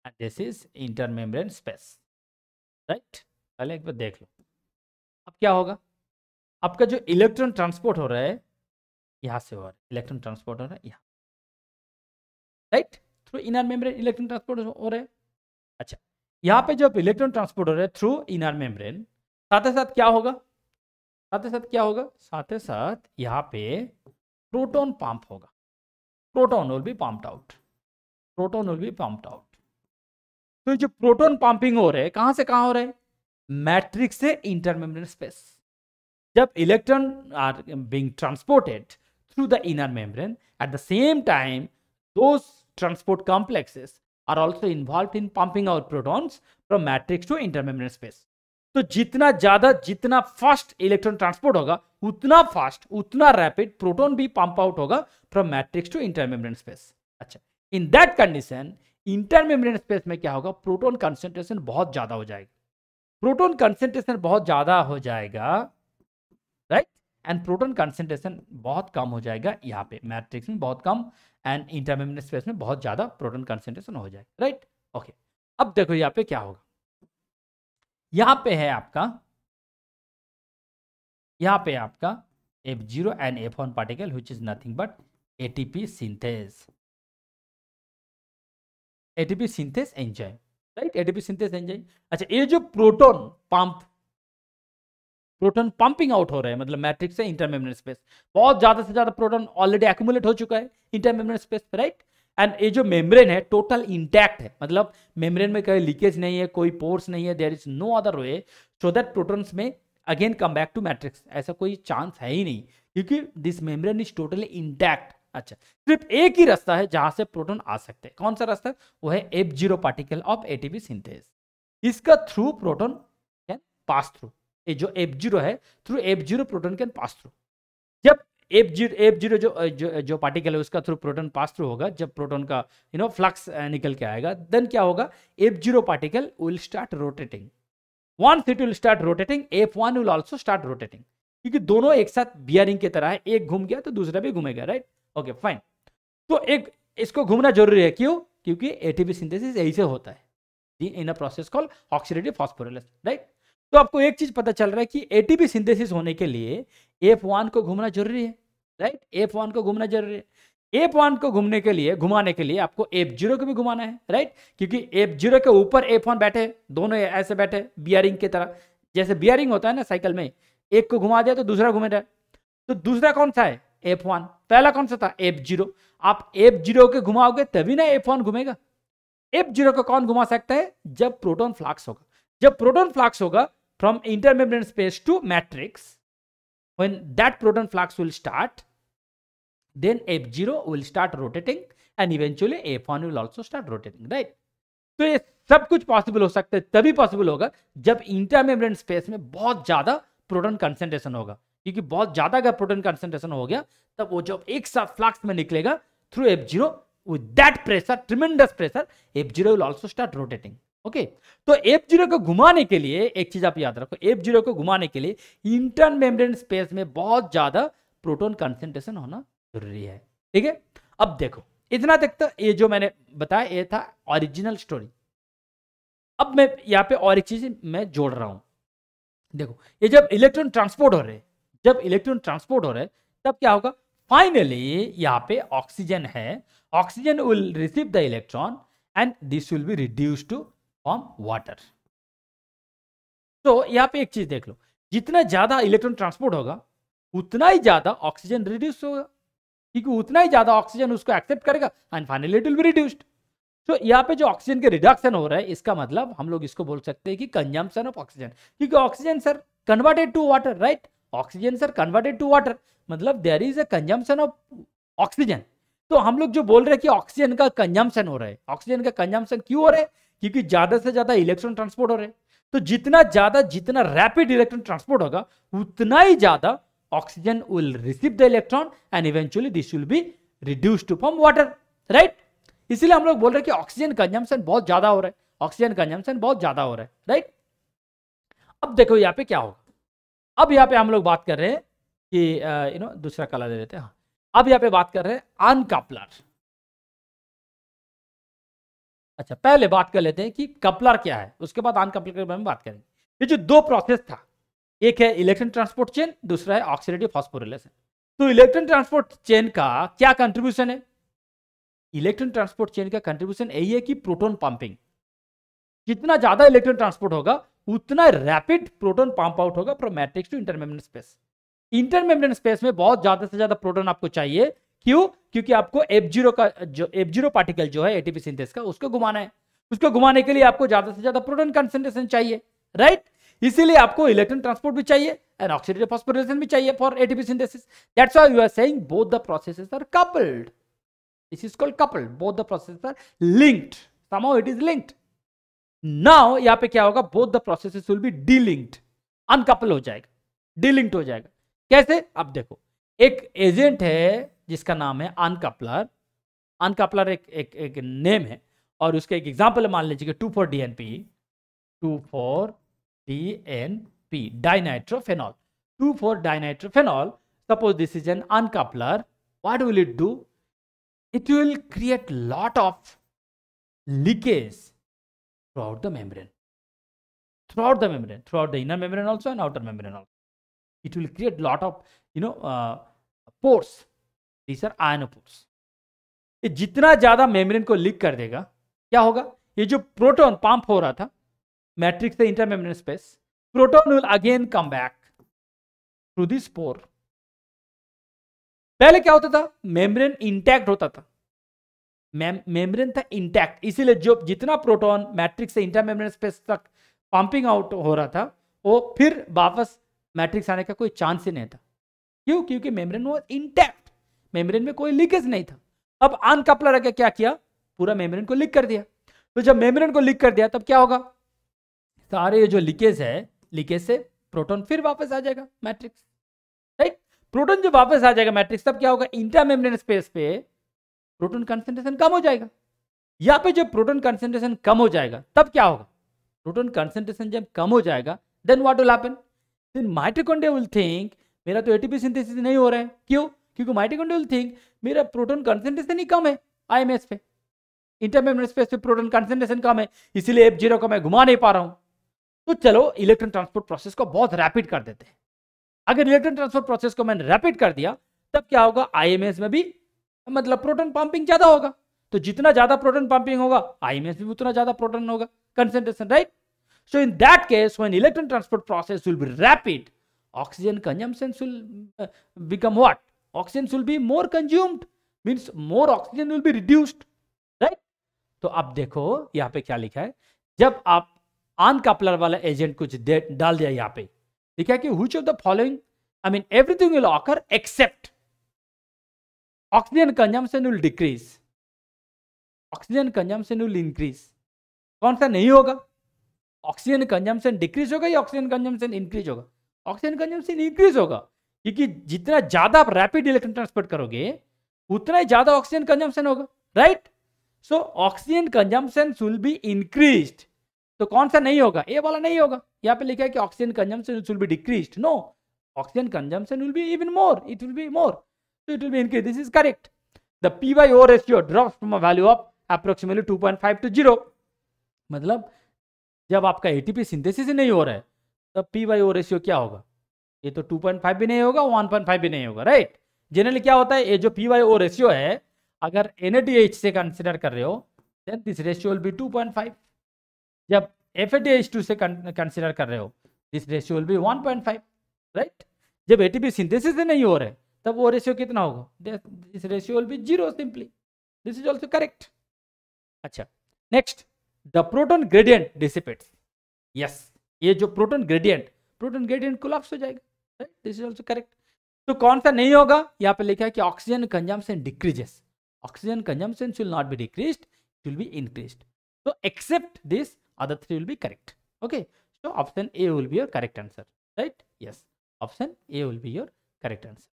[SPEAKER 2] and this is inter membrane space right पहले एक बार देख लो अब क्या होगा आपका जो इलेक्ट्रॉन ट्रांसपोर्ट हो रहा है यहाँ से हो रहा है इलेक्ट्रॉन ट्रांसपोर्ट हो रहा है यहाँ right through inner membrane electron transport हो रहा है अच्छा यहाँ पे जब इलेक्ट्रॉन ट्रांसपोर्ट हो रहा है थ्रू इनर मेम्ब्रेन साथ ही साथ क्या होगा साथ ही साथ क्या होगा साथ ही साथ यहाँ पे प्रोटोन पंप होगा proton will be pumped out proton will be pumped out तो जो प्रोटोन पंपिंग हो रहे है कहां से कहाँ हो रहे है मैट्रिक्स से इंटरमेम्ब्रेन स्पेस जब electron are being transported through the inner membrane at the same time those transport complexes are also involve in pumping out protons from matrix to intermembrane space तो जितना ज्यादा जितना फास्ट इलेक्ट्रॉन ट्रांसपोर्ट होगा उतना fast उतना rapid proton भी pump out होगा from matrix to intermembrane space अच्छा in that condition intermembrane space में क्या होगा प्रोटोन कंसेंट्रेशन बहुत ज्यादा हो जाएगा प्रोटोन कंसेंट्रेशन बहुत ज्यादा हो जाएगा राइट एंड प्रोटोन कंसेंट्रेशन बहुत कम हो जाएगा यहाँ पे मैट्रिक्स में बहुत कम एंड इंटरमेम्रेन स्पेस में बहुत ज्यादा प्रोटोन कंसेंट्रेशन हो जाएगा राइट ओके अब देखो यहाँ पे क्या होगा यहां पे है आपका यहां पे आपका F zero and F one particle which is nothing but ATP synthase ATP synthase enzyme right ATP synthase enzyme अच्छा ये जो proton pump proton pumping out हो रहे हैं मतलब मैट्रिक्स से इंटरमेमरेन स्पेस बहुत ज्यादा से ज्यादा प्रोटॉन ऑलरेडी एक्यूमुलेट हो चुका है इंटरमेमरेन स्पेस राइट एंड ये जो मेम्ब्रेन है टोटल इंटैक्ट है मतलब मेम्ब्रेन में कोई लीकेज नहीं है कोई पोर्स नहीं है there is no other way so that protons में again come back to matrix ऐसा कोई चांस है ही नहीं क्योंकि this membrane is totally intact अच्छा सिर्फ एक ही रास्ता है जहां से प्रोटोन आ सकते हैं कौन सा रास्ता वो है F zero particle of ATP synthase इसका through proton can pass through ये जो एफ जीरो है through F zero proton can pass through जब एफ जीरो एफ जीरो जो जो पार्टिकल है उसका थ्रू प्रोटॉन पास थ्रू होगा जब प्रोटॉन का यू नो फ्लक्स निकल के आएगा देन क्या होगा F zero particle will start rotating one seat will start rotating F one will also start rotating क्योंकि दोनों एक साथ बियरिंग की तरह है एक घूम गया तो दूसरा भी घूमेगा राइट ओके फाइन तो एक इसको घूमना जरूरी है क्यों क्योंकि एटीपी सिंथेसिस यही से होता है in a process call oxidative phosphorylation right तो आपको एक चीज पता चल रहा है कि एटीपी सिंथेसिस होने के लिए एफ वन को घूमना जरूरी है राइट एफ वन को घूमना जरूरी है एफ वन को घूमने के लिए घुमाने के लिए आपको एफ जीरो को भी घुमाना है राइट क्योंकि एफ जीरो के ऊपर एफ वन बैठे दोनों ऐसे बैठे बियरिंग की तरह जैसे बियरिंग होता है ना साइकिल में एक को घुमा दिया तो दूसरा घूमे जाए तो दूसरा कौन सा है एफ वन पहला कौन सा था एफ जीरो आप एफ जीरो के घुमाओगे तभी ना एफ वन घूमेगा एफ जीरो को कौन घुमा सकता है जब प्रोटोन फ्लाक्स होगा जब प्रोटोन फ्लाक्स होगा from intermediate space to matrix When that proton flux will start, then F0 will start rotating and eventually F1 will also start rotating, right? तो ये सब कुछ पॉसिबल हो सकता है तभी पॉसिबल होगा जब इंटरमेम्ब्रेन स्पेस में बहुत ज़्यादा प्रोटॉन कंसेंट्रेशन होगा क्योंकि बहुत ज़्यादा अगर प्रोटॉन कंसेंट्रेशन हो गया तब वो जब एक साथ फ्लक्स में निकलेगा through F zero with that pressure, tremendous pressure, F0 will also start rotating. Okay तो एफ जीरो को घुमाने के लिए एक चीज आप याद रखो एफ जीरो को घुमाने के लिए इंटर मेम्ब्रेन स्पेस में बहुत ज्यादा प्रोटोन कंसेंट्रेशन होना जरूरी है ठीक है अब देखो इतना तक तो ये जो मैंने बताया ये था ओरिजिनल स्टोरी अब मैं यहाँ पे और एक चीज मैं जोड़ रहा हूं देखो ये जब इलेक्ट्रॉन ट्रांसपोर्ट हो रहे जब इलेक्ट्रॉन ट्रांसपोर्ट हो रहे तब क्या होगा फाइनली यहाँ पे ऑक्सीजन है oxygen will receive the electron and this will be reduce to form water तो यहाँ पे एक चीज देख लो जितना ज्यादा इलेक्ट्रॉन ट्रांसपोर्ट होगा उतना ही ज्यादा ऑक्सीजन रिड्यूस होगा क्योंकि उतना ही ज्यादा ऑक्सीजन उसको एक्सेप्ट करेगा and finally it will be reduced तो यहाँ पे जो ऑक्सीजन के रिडक्शन हो रहा है इसका मतलब हम लोग इसको बोल सकते हैं कि कंजम्पशन ऑफ ऑक्सीजन क्योंकि oxygen sir converted to water right oxygen sir converted to water मतलब there is a consumption of oxygen तो हम लोग जो बोल रहे हैं कि ऑक्सीजन का कंजम्पशन हो रहा है ऑक्सीजन का कंजम्पशन क्यों हो रहा है क्योंकि ज़्यादा से ज़्यादा इलेक्ट्रॉन ट्रांसपोर्ट हो रहे तो जितना ज़्यादा जितना रैपिड इलेक्ट्रॉन ट्रांसपोर्ट होगा उतना ही ज़्यादा oxygen will receive the electron and eventually this will be reduce to form water right इसीलिए हम लोग बोल रहे हैं कि ऑक्सीजन कंजम्पशन बहुत ज़्यादा हो रहा है ऑक्सीजन कंजम्पशन बहुत ज़्यादा हो रहा है राइट अब देखो यहाँ पे क्या होगा अब यहाँ पे हम लोग बात कर रहे हैं कि यू नो दूसरा कला दे देते हैं हाँ। अब यहाँ पे बात कर रहे हैं अनकपलर अच्छा पहले बात कर लेते हैं कि कपलर क्या है उसके बाद अनकपलर के बारे में बात करेंगे ये जो दो प्रोसेस था एक है इलेक्ट्रॉन ट्रांसपोर्ट चेन दूसरा है ऑक्सीडेटिव फॉस्फोरिलेशन तो इलेक्ट्रॉन ट्रांसपोर्ट चेन का क्या कंट्रीब्यूशन है इलेक्ट्रॉन ट्रांसपोर्ट चेन का कंट्रीब्यूशन यही है कि प्रोटोन पंपिंग जितना ज्यादा इलेक्ट्रॉन ट्रांसपोर्ट होगा उतना रैपिड प्रोटोन पंप आउट होगा from matrix to intermembrane space intermembrane space में बहुत ज्यादा से ज्यादा प्रोटोन आपको चाहिए क्यों क्योंकि आपको एफ जीरो का जो एफ जीरो पार्टिकल जो है एटीपी सिंथेस का उसको घुमाना है उसको घुमाने के लिए आपको ज्यादा से ज्यादा प्रोटोन कंसेंट्रेशन चाहिए राइट इसीलिए आपको इलेक्ट्रॉन ट्रांसपोर्ट भी चाहिए एंड ऑक्सीडेटिव फॉस्फोरिलेशन भी चाहिए for ATP synthesis that's why you are saying both the processes are coupled this is called coupled both the processes are linked somehow it is linked now यहां पे क्या होगा both the processes will be delinked uncouple हो जाएगा डीलिंक्ड हो जाएगा कैसे आप देखो एक एजेंट है जिसका नाम है अनकपलर अनकपलर एक एक एक नेम है और उसके एक एग्जाम्पल मान लीजिए two four D N P two four D N P dinitrophenol two four dinitrophenol suppose this is an uncoupler what will it do it will create lot of leakage throughout the membrane throughout the membrane throughout the inner membrane also and outer membrane also it will create lot of you know pores these ion pores ये जितना ज़्यादा membrane को leak कर देगा क्या होगा ये जो प्रोटोन पंप हो रहा था मैट्रिक्स से membrane space proton will again come back through this pore पहले क्या होता था मेम्ब्रेन इंटैक्ट होता था मेम्ब्रेन था इंटैक्ट इसीलिए जो जितना प्रोटॉन मैट्रिक्स से मेम्ब्रेन स्पेस तक पंपिंग आउट हो रहा था वो फिर वापस मैट्रिक्स आने का कोई चांस ही नहीं था क्यों क्योंकि मेम्ब्रेन वो इंटैक्ट मेम्ब्रेन में कोई लीकेज नहीं था अब अनकपलर आके क्या किया पूरा मेम्ब्रेन को लीक कर दिया तो जब मेम्ब्रेन को लीक कर दिया तब क्या होगा सारे जो लीकेज है लीकेज से प्रोटॉन फिर वापस आ जाएगा मैट्रिक्स राइट प्रोटॉन जब वापस आ जाएगा मैट्रिक्स तब क्या होगा इंटर मेम्ब्रेन स्पेस पे प्रोटॉन कंसेंट्रेशन कम हो जाएगा यहाँ पे जब प्रोटॉन कंसेंट्रेशन कम हो जाएगा तब क्या होगा प्रोटॉन कंसेंट्रेशन जब कम हो जाएगा then what will happen then mitochondria will think मेरा तो एटीपी सिंथेसिस नहीं हो रहा है क्यों क्योंकि माइटोकॉन्ड्रियल थिंक मेरा प्रोटोन कंसेंट्रेशन ही कम है आईएमएस पे इंटरमेमर स्पेस पे प्रोटोन कंसेंट्रेशन कम है इसीलिए एफ जीरो को मैं घुमा नहीं पा रहा हूँ तो चलो इलेक्ट्रॉन ट्रांसपोर्ट प्रोसेस को बहुत रैपिड कर देते हैं अगर इलेक्ट्रॉन ट्रांसफर प्रोसेस को मैंने रैपिड कर दिया तब क्या होगा आईएमएस में भी मतलब प्रोटोन पंपिंग ज्यादा होगा तो जितना ज्यादा प्रोटोन पंपिंग होगा आईएमएस में भी उतना ज्यादा प्रोटोन होगा concentration right so in that case when electron transport process will be rapid oxygen consumption will become what oxygen should be more consumed means more oxygen will be reduced right तो आप देखो यहाँ पे क्या लिखा है जब आप अनकपलर वाला एजेंट कुछ डाल दिया यहाँ पे लिखा है कि which of the following I mean everything will occur except oxygen consumption will decrease oxygen consumption will increase कौन सा नहीं होगा ऑक्सीजन कंजम्पशन डिक्रीज होगा या ऑक्सीजन कंजम्पशन इंक्रीज होगा ऑक्सीजन कंजम्पशन इंक्रीज होगा क्योंकि जितना ज्यादा आप रैपिड इलेक्ट्रॉन ट्रांसपोर्ट करोगे उतना ही ज्यादा ऑक्सीजन कंजम्पशन होगा right so oxygen consumption should be increase तो कौन सा नहीं होगा ए वाला नहीं होगा यहाँ पे लिखा है कि oxygen consumption should be decrease no oxygen consumption will be even more it will be more so it will be so this is correct the P Y O The drop from a value of approximately two point five to zero मतलब जब आपका ATP synthesis नहीं हो रहा है तब P Y ओ ratio क्या होगा ये तो 2.5 भी नहीं होगा 1.5 भी नहीं होगा राइट जनरली क्या होता है ये जो पी वाई ओ रेशियो है अगर एन से कंसिडर कर रहे हो then this ratio will be 2.5 जब एफ से कंसिडर कर रहे हो this ratio will be 1.5 right जब ए सिंथेसिस से नहीं हो रहे तब वो रेशियो कितना होगा this ratio will be zero simply this is also correct अच्छा next the proton gradient dissipates yes ये जो proton gradient proton gradient collapse हो जाएगा दिस तो कौन सा नहीं होगा यहाँ पे लिखा है कि oxygen consumption decreases oxygen consumption should not be decrease should be increased तो except this other three will be correct okay so option A will be your correct answer right yes option A will be your correct answer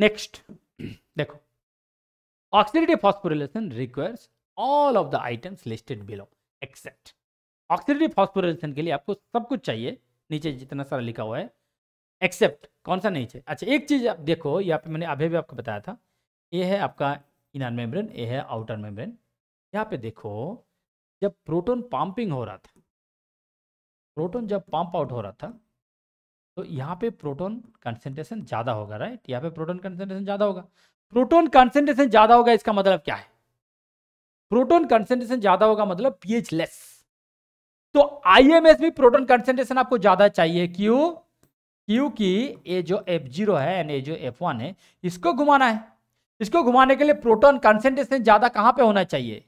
[SPEAKER 2] next देखो oxidative phosphorylation requires all of the items listed below except oxidative phosphorylation के लिए आपको सब कुछ चाहिए नीचे जितना सारा लिखा हुआ है एक्सेप्ट कौन सा नहीं अच्छा एक चीज़ आप देखो यहाँ पे मैंने अभी भी आपको बताया था ये है आपका इनर मेम्ब्रेन ये है आउटर मेम्ब्रेन यहाँ पे देखो जब प्रोटोन पम्पिंग हो रहा था प्रोटोन जब पंप आउट हो रहा था तो यहाँ पे प्रोटोन कंसेंट्रेशन ज़्यादा होगा राइट यहाँ पे प्रोटोन कंसेंट्रेशन ज़्यादा होगा प्रोटोन कंसेंट्रेशन ज़्यादा होगा इसका मतलब क्या है प्रोटोन कंसेंट्रेशन ज़्यादा होगा मतलब पीएच लेस तो आईएमएस भी प्रोटोन कंसेंट्रेशन आपको ज्यादा चाहिए क्यों क्योंकि ये जो एफ जीरो है एंड ये जो एफ वन है इसको घुमाना है इसको घुमाने के लिए प्रोटोन कंसेंट्रेशन ज्यादा कहां पे होना चाहिए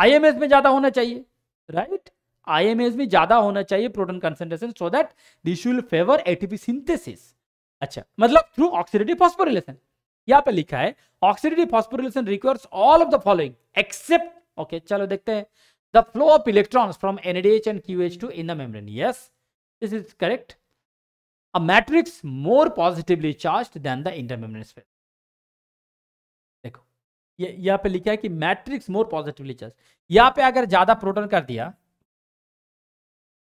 [SPEAKER 2] आईएमएस में ज्यादा होना चाहिए राइट आईएमएस में ज्यादा होना चाहिए proton concentration so that this will favour ATP synthesis अच्छा मतलब थ्रू ऑक्सीडेटिव फॉस्फोरिलेशन यहाँ पे लिखा है oxidative phosphorylation requires all of the following except okay चलो देखते हैं the flow of electrons from NADH and QH2 in the membrane. Yes, this is correct. A matrix more positively charged than the intermembrane sphere. देखो ये यह, यहाँ पे लिखा है कि मैट्रिक्स मोर पॉजिटिवली चार्ज यहाँ पे अगर ज्यादा प्रोटॉन कर दिया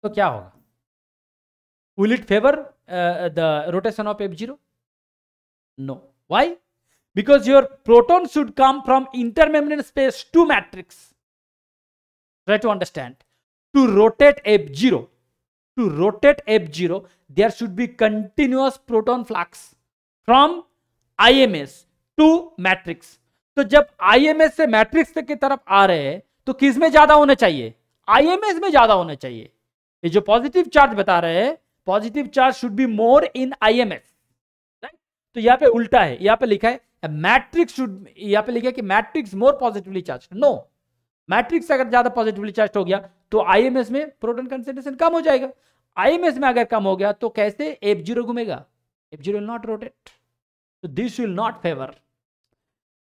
[SPEAKER 2] तो क्या होगा will it favour the rotation of F zero no why because your proton should come from intermembrane space to matrix try to understand to rotate f0 to rotate f0 there should be continuous proton flux from ims to matrix तो जब IMS से matrix की तरफ आ रहे हैं तो किस में ज्यादा होने चाहिए आईएमएस में ज्यादा होने चाहिए ये जो पॉजिटिव चार्ज बता रहे हैं positive charge should be more in IMS S तो यहाँ पे उल्टा है यहाँ पे लिखा है मैट्रिक्स शुड यहाँ पे लिखा है कि matrix more positively charge no matrix अगर ज्यादा पॉजिटिवली चार्ज हो गया तो आई एम एस में प्रोटोन कंसेंट्रेशन कम हो जाएगा आई एम एस में अगर कम हो गया तो कैसे एफ जीरो घूमेगा एफ जीरो नॉट रोटेट तो this will not favour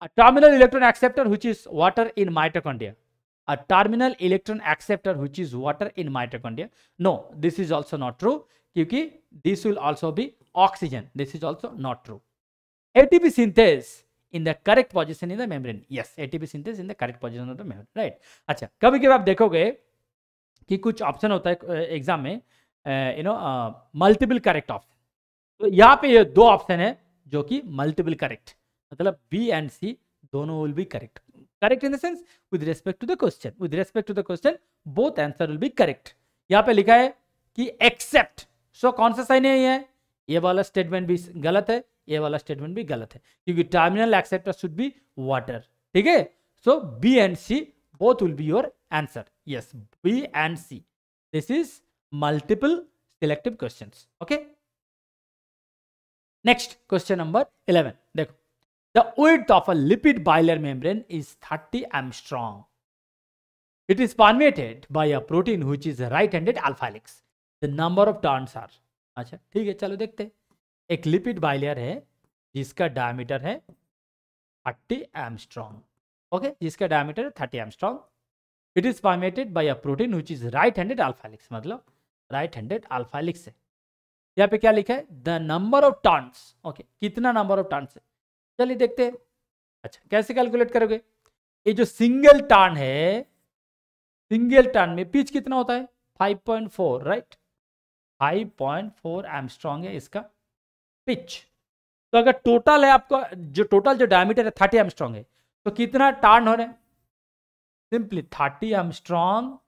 [SPEAKER 2] a terminal electron acceptor which is water in mitochondria a terminal electron acceptor which is water in mitochondria no this is also not true क्योंकि this will also be oxygen this is also not true ATP synthase in the correct position in the membrane. Yes, ATP synthase in the correct position of the membrane. Right. अच्छा कभी कभी आप देखोगे कि कुछ option होता है exam में you know multiple correct option तो यहाँ पे ये दो ऑप्शन है जो कि मल्टीपल करेक्ट मतलब बी एंड सी दोनों will be correct correct in the sense with respect to the question with respect to the question both answer will be correct यहाँ पे लिखा है कि एक्सेप्ट सो so, कौन सा सही नहीं है ये वाला स्टेटमेंट भी गलत है ये वाला स्टेटमेंट भी गलत है क्योंकि terminal acceptor should be water ठीक है so B and C both will be your answer yes B and C this is multiple selective question okay next question number 11 देखो the weight of a lipid bilayer membrane is 30 angstrom it is penetrated by a protein which is right handed alpha helix the number of turns are अच्छा ठीक है चलो देखते हैं एक lipid bilayer है जिसका डायमीटर है थर्टी एमस्ट्रॉन्ग ओके जिसका डायमीटर है thirty angstrom it is formatted by a protein which is right handed alpha helix मतलब राइट हैंडेड अल्फालिक्स है यहाँ पे क्या लिखा है the number of turns okay कितना नंबर ऑफ टर्न्स है चलिए देखते हैं अच्छा कैसे कैलकुलेट करोगे ये जो सिंगल टर्न है सिंगल टर्न में पिच कितना होता है 5.4 राइट right? 5.4 पॉइंट है इसका पिच तो अगर टोटल है आपका जो टोटल जो डायमीटर है थर्टी एमस्ट्रॉन्ग है तो कितना टर्न हो रहे सिंपली थर्टी एमस्ट्रॉन्ग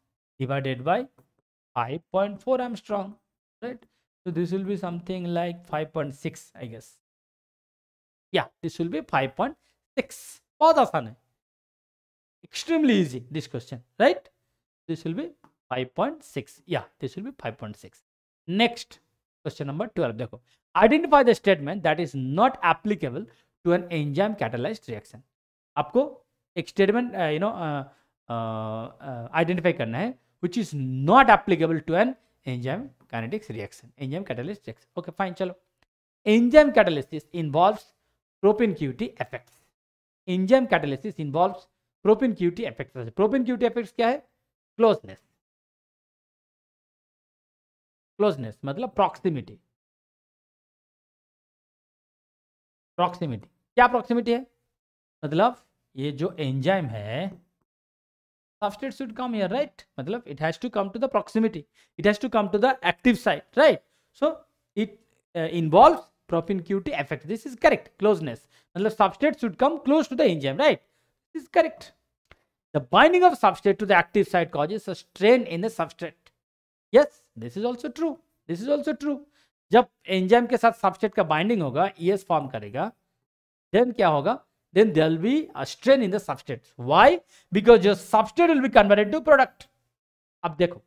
[SPEAKER 2] राइट तो this will be something like five point six I guess या this will be five point six बहुत आसान है extremely easy this question right this will be five point six या this will be five point six next question number twelve देखो identify the statement that is not applicable to an enzyme catalyse reaction आपको एक statement you know identify करना है which is not applicable to an enzyme kinetics reaction enzyme catalyst reaction okay fine chalo enzyme catalysis involves propinquity effects enzyme catalysis involves propinquity effects propinquity effects kya hai closeness
[SPEAKER 1] closeness मतलब proximity
[SPEAKER 2] proximity क्या proximity है मतलब ये जो enzyme है substrate should come here right matlab it has to come to the proximity it has to come to the active site right so it uh, involves propinquity effect this is correct closeness matlab substrate should come close to the enzyme right this is correct the binding of substrate to the active site causes a strain in the substrate yes this is also true this is also true जब enzyme के साथ substrate का binding होगा ES form करेगा then क्या होगा then there be strain in the substrate why because your substrate will be converted to product अब देखो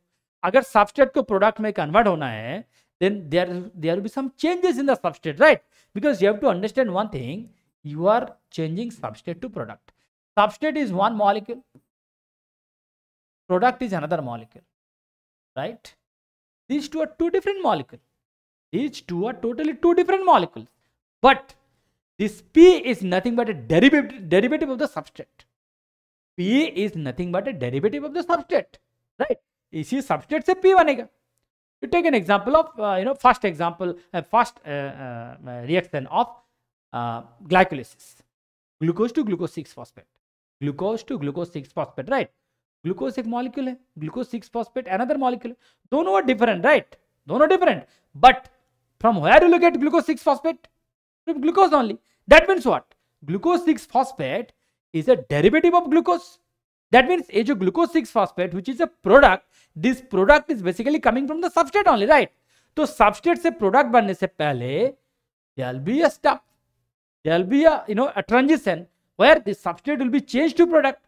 [SPEAKER 2] अगर सबस्टेट को प्रोडक्ट में कन्वर्ट होना है then there there be some changes in the substrate right because you have to understand one thing you are changing substrate to product substrate is one molecule product is another molecule right these two are two different molecule These two are totally two different molecules. But this P is nothing but a derivative, derivative of the substrate. P is nothing but a derivative of the substrate. Right? इसी substrate P P बनेगा. You take an example of, uh, you know, first example, uh, first uh, uh, uh reaction of uh, glycolysis. Glucose to glucose 6-phosphate. Glucose to glucose 6-phosphate, right? Glucose 6 phosphate another molecule don't know what दोनों right different right दोनों different, but from where do you get glucose 6 phosphate? From glucose only. That means what? Glucose 6 phosphate is a derivative of glucose. That means a glucose 6 phosphate, which is a product, this product is basically coming from the substrate only, right? So, substrate स product. Product बनने से पहले there'll be a step there'll be a you know a transition where the substrate will be changed to product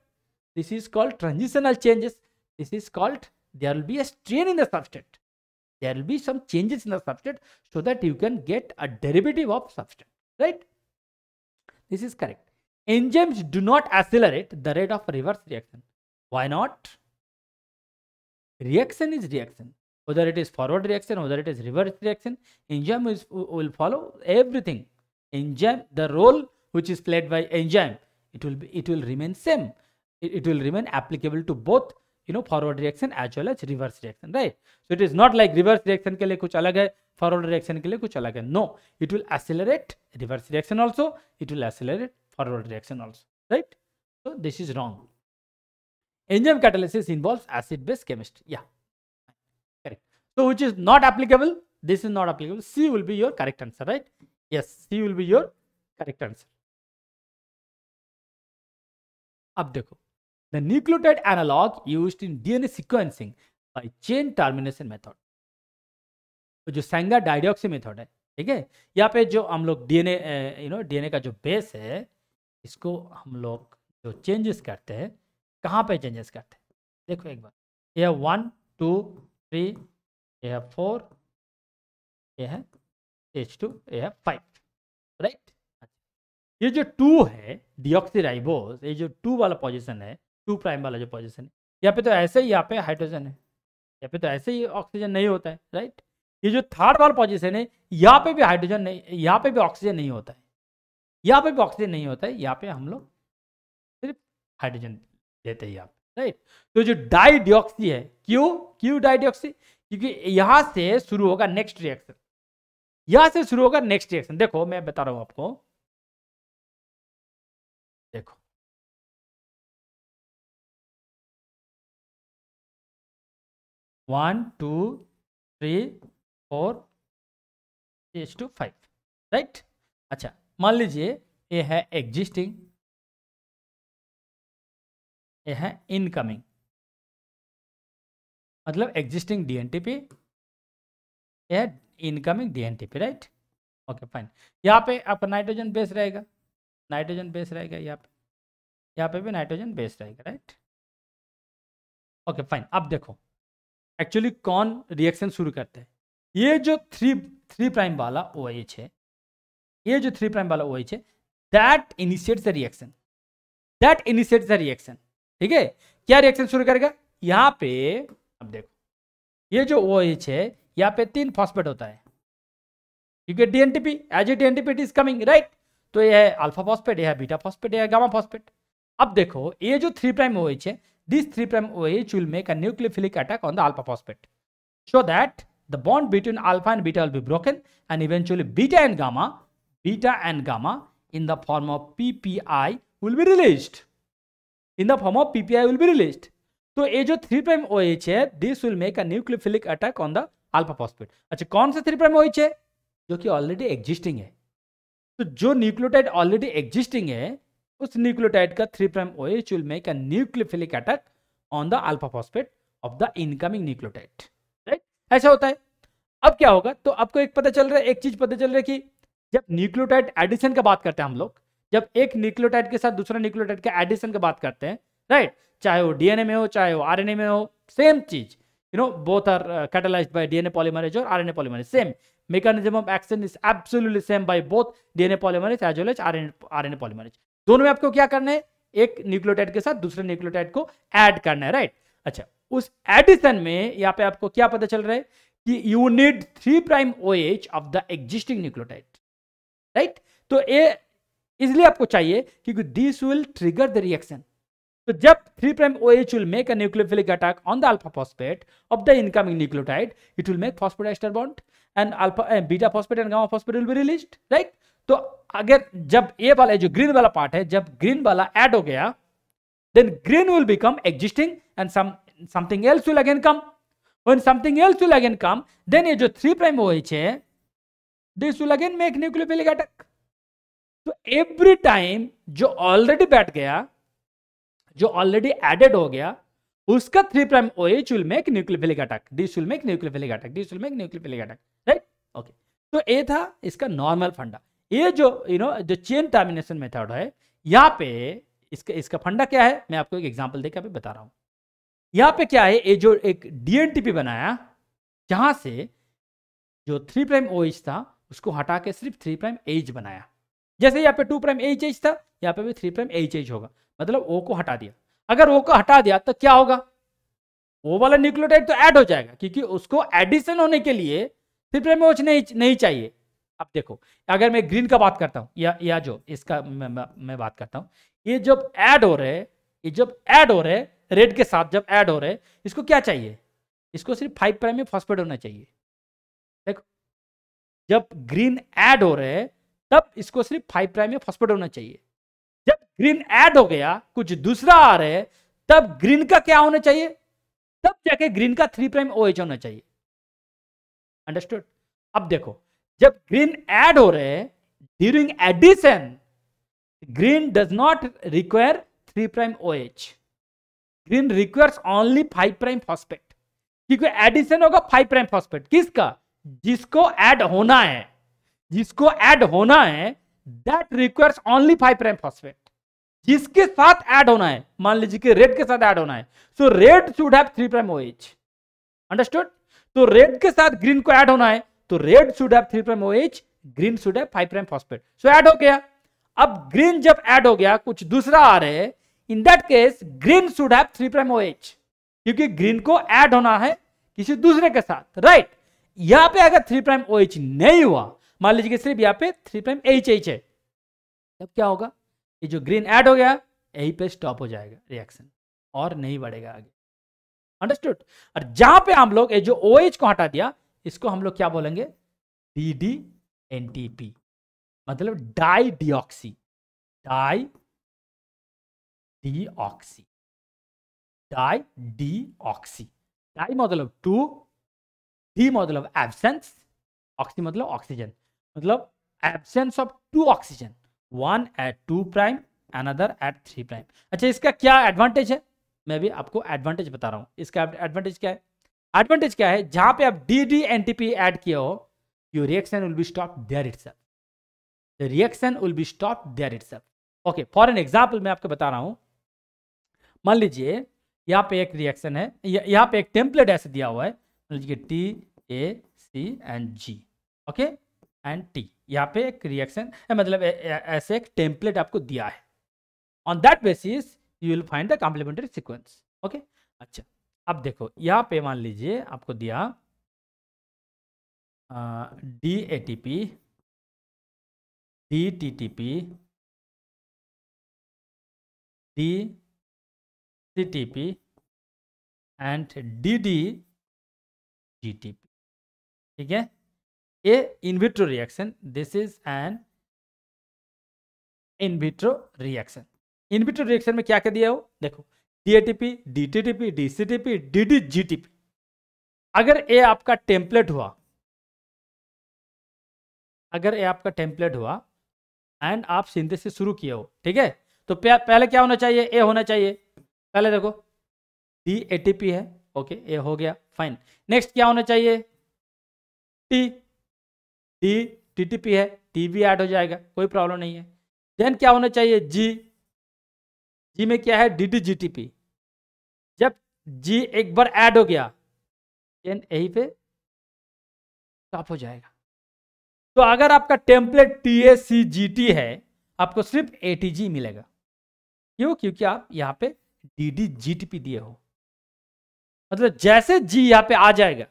[SPEAKER 2] this is called transitional changes this is called there will be a strain in the substrate there will be some changes in the substrate so that you can get a derivative of substrate right this is correct enzymes do not accelerate the rate of reverse reaction why not reaction is reaction whether it is forward reaction whether it is reverse reaction enzyme is, will follow everything enzyme the role which is played by enzyme it will be it will remain same it, it will remain applicable to both you know forward reaction as well as reverse reaction right so it is not like reverse reaction के लिए कुछ अलग है forward reaction के लिए कुछ अलग है no it will accelerate reverse reaction also it will accelerate forward reaction also right so this is wrong enzyme catalysis involve acid based chemistry या correct so which is not applicable this is not applicable C will be your correct answer right yes C will be your correct answer अब देखो the nucleotide analog used in DNA sequencing by chain termination method. तो जो सेंगा डाइडॉक्सी method है ठीक है यहाँ पे जो हम लोग डीएनए यू नो डीएनए का जो बेस है इसको हम लोग जो चेंजेस करते हैं कहाँ पे चेंजेस करते हैं देखो एक बार ये है वन टू थ्री ये है फोर ये है एच टू ये है फाइव राइट ये जो टू है डिऑक्सी राइबोस ये जो टू वाला पोजिशन है टू प्राइम वाला जो पोजिशन है यहाँ पे तो ऐसे ही यहाँ पे हाइड्रोजन है यहाँ पे तो ऐसे ही ऑक्सीजन नहीं होता है राइट ये जो थर्ड वाला पोजिशन है यहाँ पे भी हाइड्रोजन नहीं यहाँ पे भी ऑक्सीजन नहीं होता है यहाँ पे भी ऑक्सीजन नहीं होता है यहाँ पे हम लोग सिर्फ हाइड्रोजन देते हैं यहाँ पे राइट तो जो डाईडियोक्सी है क्यों क्यों डाईडियोक्सी क्योंकि यहाँ से शुरू होगा नेक्स्ट रिएक्शन यहाँ से शुरू होगा नेक्स्ट रिएक्शन देखो मैं बता रहा हूँ आपको
[SPEAKER 1] देखो one two three four S two five right अच्छा मान लीजिए ये है एग्जिस्टिंग ये है इनकमिंग मतलब एग्जिस्टिंग
[SPEAKER 2] डीएनटीपी ये है incoming dNTP right okay fine यहाँ पे आपका नाइट्रोजन बेस रहेगा नाइट्रोजन बेस रहेगा यहाँ पे यहाँ पे भी नाइट्रोजन बेस रहेगा राइट ओके फाइन अब देखो एक्चुअली कौन रिएक्शन शुरू करते हैं ये जो थ्री थ्री प्राइम वाला ओ एच है ये जो थ्री प्राइम वाला ओ एच है that initiates the reaction that initiates the reaction ठीक है क्या रिएक्शन शुरू करेगा यहाँ पे अब देखो ये जो ओ एच है यहाँ पे तीन फॉस्फेट होता है क्योंकि D N T P as a D N T P it is coming right तो यह है अल्फा फॉस्फेट यह है बीटा फॉस्फेट यह है गामा फॉस्फेट अब देखो ये जो थ्री प्राइम ओ एच है This 3' OH will make a nucleophilic attack on the alpha phosphate. So that the bond between alpha and beta will be broken and eventually beta and gamma, beta and gamma in the form of PPI will be released. In the form of PPI will be released. तो ये जो three prime O H है this will make a nucleophilic attack on the alpha phosphate अच्छा कौन सा three prime O H है जो कि ऑलरेडी एग्जिस्टिंग है तो जो न्यूक्लियोटाइड ऑलरेडी एग्जिस्टिंग है उस न्यूक्लियोटाइड का three prime O H will make a nucleophilic attack on the alpha phosphate of the incoming nucleotide right ऐसा होता है अब क्या होगा तो आपको एक पता चल रहा है एक चीज पता चल रहा है कि जब न्यूक्लियोटाइड एडिशन का बात करते हैं हम लोग जब एक न्यूक्लियोटाइड के साथ दूसरा न्यूक्लियोटाइड का एडिशन का बात करते हैं राइट चाहे वो डीएनए में हो चाहे वो आरएनए में हो सेम चीज you know both are catalyse by DNA polymerase और RNA polymerase same mechanism of action is absolutely same by both DNA polymerase as well as RNA polymerase दोनों में आपको क्या करना है एक न्यूक्लियोटाइड के साथ दूसरे न्यूक्लियोटाइड को ऐड करना है राइट अच्छा उस एडिशन में यहां पे आपको क्या पता चल रहा है कि you need three prime O of the existing nucleotide right तो ये इसलिए आपको चाहिए क्योंकि this will trigger the reaction तो जब three prime O H will make a nucleophilic attack on the alpha phosphate of the incoming nucleotide it will make phosphodiester bond and alpha beta phosphate and gamma phosphate will be release right तो अगर जब ए वाला जो green वाला part है जब green वाला add हो गया then green will become existing and some something else will again come when something else will again come then ये जो थ्री प्राइम हो this will again make nucleophilic attack तो एवरी टाइम जो already बैठ गया जो ऑलरेडी एडेड हो गया उसका three prime O H will make nucleophilic attack this will make nucleophilic attack this will make nucleophilic attack right okay तो A था इसका नॉर्मल फंडा ये जो यू नो जो चेन टर्मिनेशन मेथड है यहाँ पे इसका इसका फंडा क्या है मैं आपको एक एग्जाम्पल देकर अभी बता रहा हूँ यहाँ पे क्या है ये जो एक डीएनटीपी बनाया जहाँ से जो थ्री प्राइम ओ एच था उसको हटा के सिर्फ थ्री प्राइम एच बनाया जैसे यहाँ पे टू प्राइम एच एच था यहाँ पे भी थ्री प्राइम एच एच होगा मतलब ओ को हटा दिया अगर ओ को हटा दिया तो क्या होगा ओ वाला न्यूक्लियोटाइड तो ऐड हो जाएगा क्योंकि उसको एडिशन होने के लिए थ्री प्राइम ओच नहीं नहीं चाहिए अब देखो अगर मैं ग्रीन का बात करता हूँ या या जो इसका मैं, मैं बात करता हूँ ये जब ऐड हो रहे ये जब ऐड हो रहे रेड के साथ जब ऐड हो रहे इसको क्या चाहिए इसको सिर्फ फाइव प्राइम में फॉस्फेट होना चाहिए देखो जब ग्रीन ऐड हो रहे तब इसको सिर्फ फाइव प्राइम में फॉस्फेट होना चाहिए जब ग्रीन ऐड हो गया कुछ दूसरा आ रहा है तब ग्रीन का क्या होना चाहिए तब जाके ग्रीन का थ्री प्राइम ओ होना चाहिए अंडरस्टूड अब देखो जब ग्रीन ऐड हो रहे during addition green does not require three prime O H green requires only five prime phosphate क्योंकि एडिशन होगा फाइव प्राइम फॉस्फेट किसका जिसको ऐड होना है जिसको ऐड होना है that requires only five prime phosphate जिसके साथ ऐड होना है मान लीजिए कि रेड के साथ ऐड होना है so red should have three prime O H understood तो रेड के साथ ग्रीन को ऐड होना है तो red should have three prime OH, green should have five prime phosphate so add हो गया अब ग्रीन जब ऐड हो गया कुछ दूसरा आ रहा है in that case green should have three prime OH, क्योंकि ग्रीन को ऐड होना है किसी दूसरे के साथ राइट right? यहां पे अगर थ्री प्राइम OH नहीं हुआ मान लीजिए सिर्फ यहां पे थ्री प्राइम एच एच है तब क्या होगा ये जो ग्रीन ऐड हो गया यही पे स्टॉप हो जाएगा रिएक्शन और नहीं बढ़ेगा आगे अंडरस्टूड और जहां पे हम लोग ये जो ओ OH को हटा दिया इसको हम लोग क्या बोलेंगे D D N T P मतलब di oxy di deoxy di deoxy di मतलब टू डी मतलब एबसेंस ऑक्सी मतलब ऑक्सीजन मतलब absence of two oxygen one at two prime another at three prime अच्छा इसका क्या एडवांटेज है मैं भी आपको एडवांटेज बता रहा हूँ इसका एडवांटेज क्या है एडवांटेज क्या है जहां पे आप D D N T P add किया हो your reaction will be stop there itself the reaction will be stop there itself okay for an example मैं आपको बता रहा हूं मान लीजिए यहाँ पे एक रिएक्शन है यहाँ पे एक टेम्पलेट ऐसे दिया हुआ है मान लीजिए T A C and G okay and T यहाँ पे एक रिएक्शन मतलब ऐसे एक टेम्पलेट आपको दिया है on that basis you will find the complementary sequence okay अच्छा अब देखो यहाँ पे मान लीजिए आपको दिया D A T P
[SPEAKER 1] D T T P D
[SPEAKER 2] C T P and D D G T P ठीक है a in vitro reaction this is an in vitro reaction in vitro reaction में क्या क्या दिया हो देखो टीएटीपी डीटीटीपी डीसीटीपी डीडीजीटीपी अगर ये आपका टेम्पलेट हुआ अगर ये आपका टेम्पलेट हुआ एंड आप सिंथेसिस शुरू किया हो ठीक है तो पहले क्या होना चाहिए ए होना चाहिए पहले देखो डी एटीपी है ओके ए हो गया फाइन नेक्स्ट क्या होना चाहिए टी डी टी टीटीपी है टी भी ऐड हो जाएगा कोई प्रॉब्लम नहीं है देन क्या होना चाहिए जी जी में क्या है D D G T P जब जी एक बार ऐड हो गया एन यही पे स्टॉप हो जाएगा तो अगर आपका template T A C G T है आपको सिर्फ ए टी जी मिलेगा क्यों क्योंकि आप यहाँ पे D D G T P दिए हो मतलब जैसे जी यहाँ पे आ जाएगा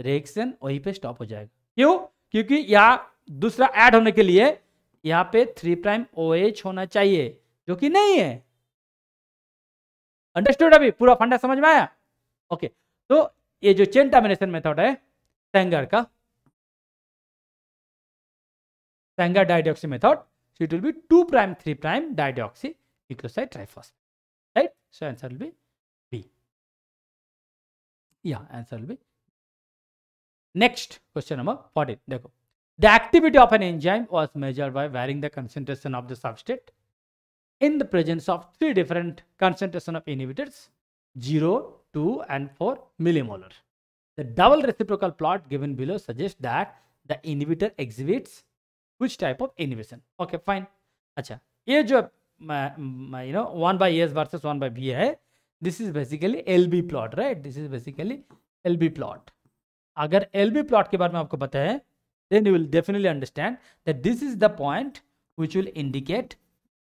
[SPEAKER 2] रिएक्शन वहीं पे स्टॉप हो जाएगा क्यों क्योंकि यहाँ दूसरा ऐड होने के लिए यहाँ पे थ्री प्राइम ओ एच होना चाहिए जो कि नहीं है अंडरस्टूड अभी पूरा फंडा समझ में आया ओके तो ये जो चेन टर्मिनेशन मेथड है सेंगर का Sanger dideoxy method so it will be two prime three prime dideoxy nucleoside triphos right so answer will be B या answer will be next question number fourteen देखो the activity of an enzyme was measure by varying the concentration of the substrate in the presence of three different concentration of inhibitors 0, 2 and 4 millimolar. The double reciprocal plot given below suggests that the inhibitor exhibits which type of inhibition. Okay, fine. Acha. ये जो you know 1 by S versus 1 by b this is basically LB plot right this is basically LB plot अगर LB plot के बारे में आपको पता then you will definitely understand that this is the point which will indicate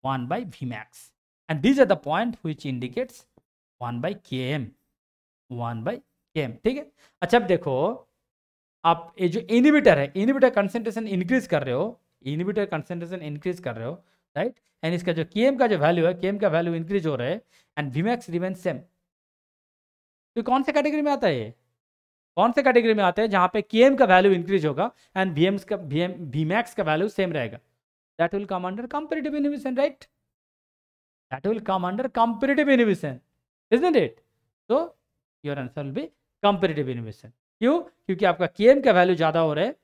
[SPEAKER 2] 1 by Vmax. And these are the point which indicates 1 by Km. 1 by Km. ठीक है अच्छा अब देखो आप ये जो इनिबिटर है इनिबिटर कंसेंट्रेशन इंक्रीज कर रहे हो इनिबिटर कंसेंट्रेशन इंक्रीज कर रहे हो राइट एंड इसका जो के का जो वैल्यू है के का वैल्यू इंक्रीज हो रहा है एंड वीमैक्स रिमेन सेम तो कौन से कैटेगरी में आता है ये कौन से कैटेगरी में आता है जहां पे के का वैल्यू इंक्रीज होगा एंड वी का वी का वैल्यू सेम रहेगा that will come under comparative inhibition right that will come under comparative inhibition isn't it so your answer will be comparative inhibition क्यों क्योंकि आपका km का value ज़्यादा हो रहा है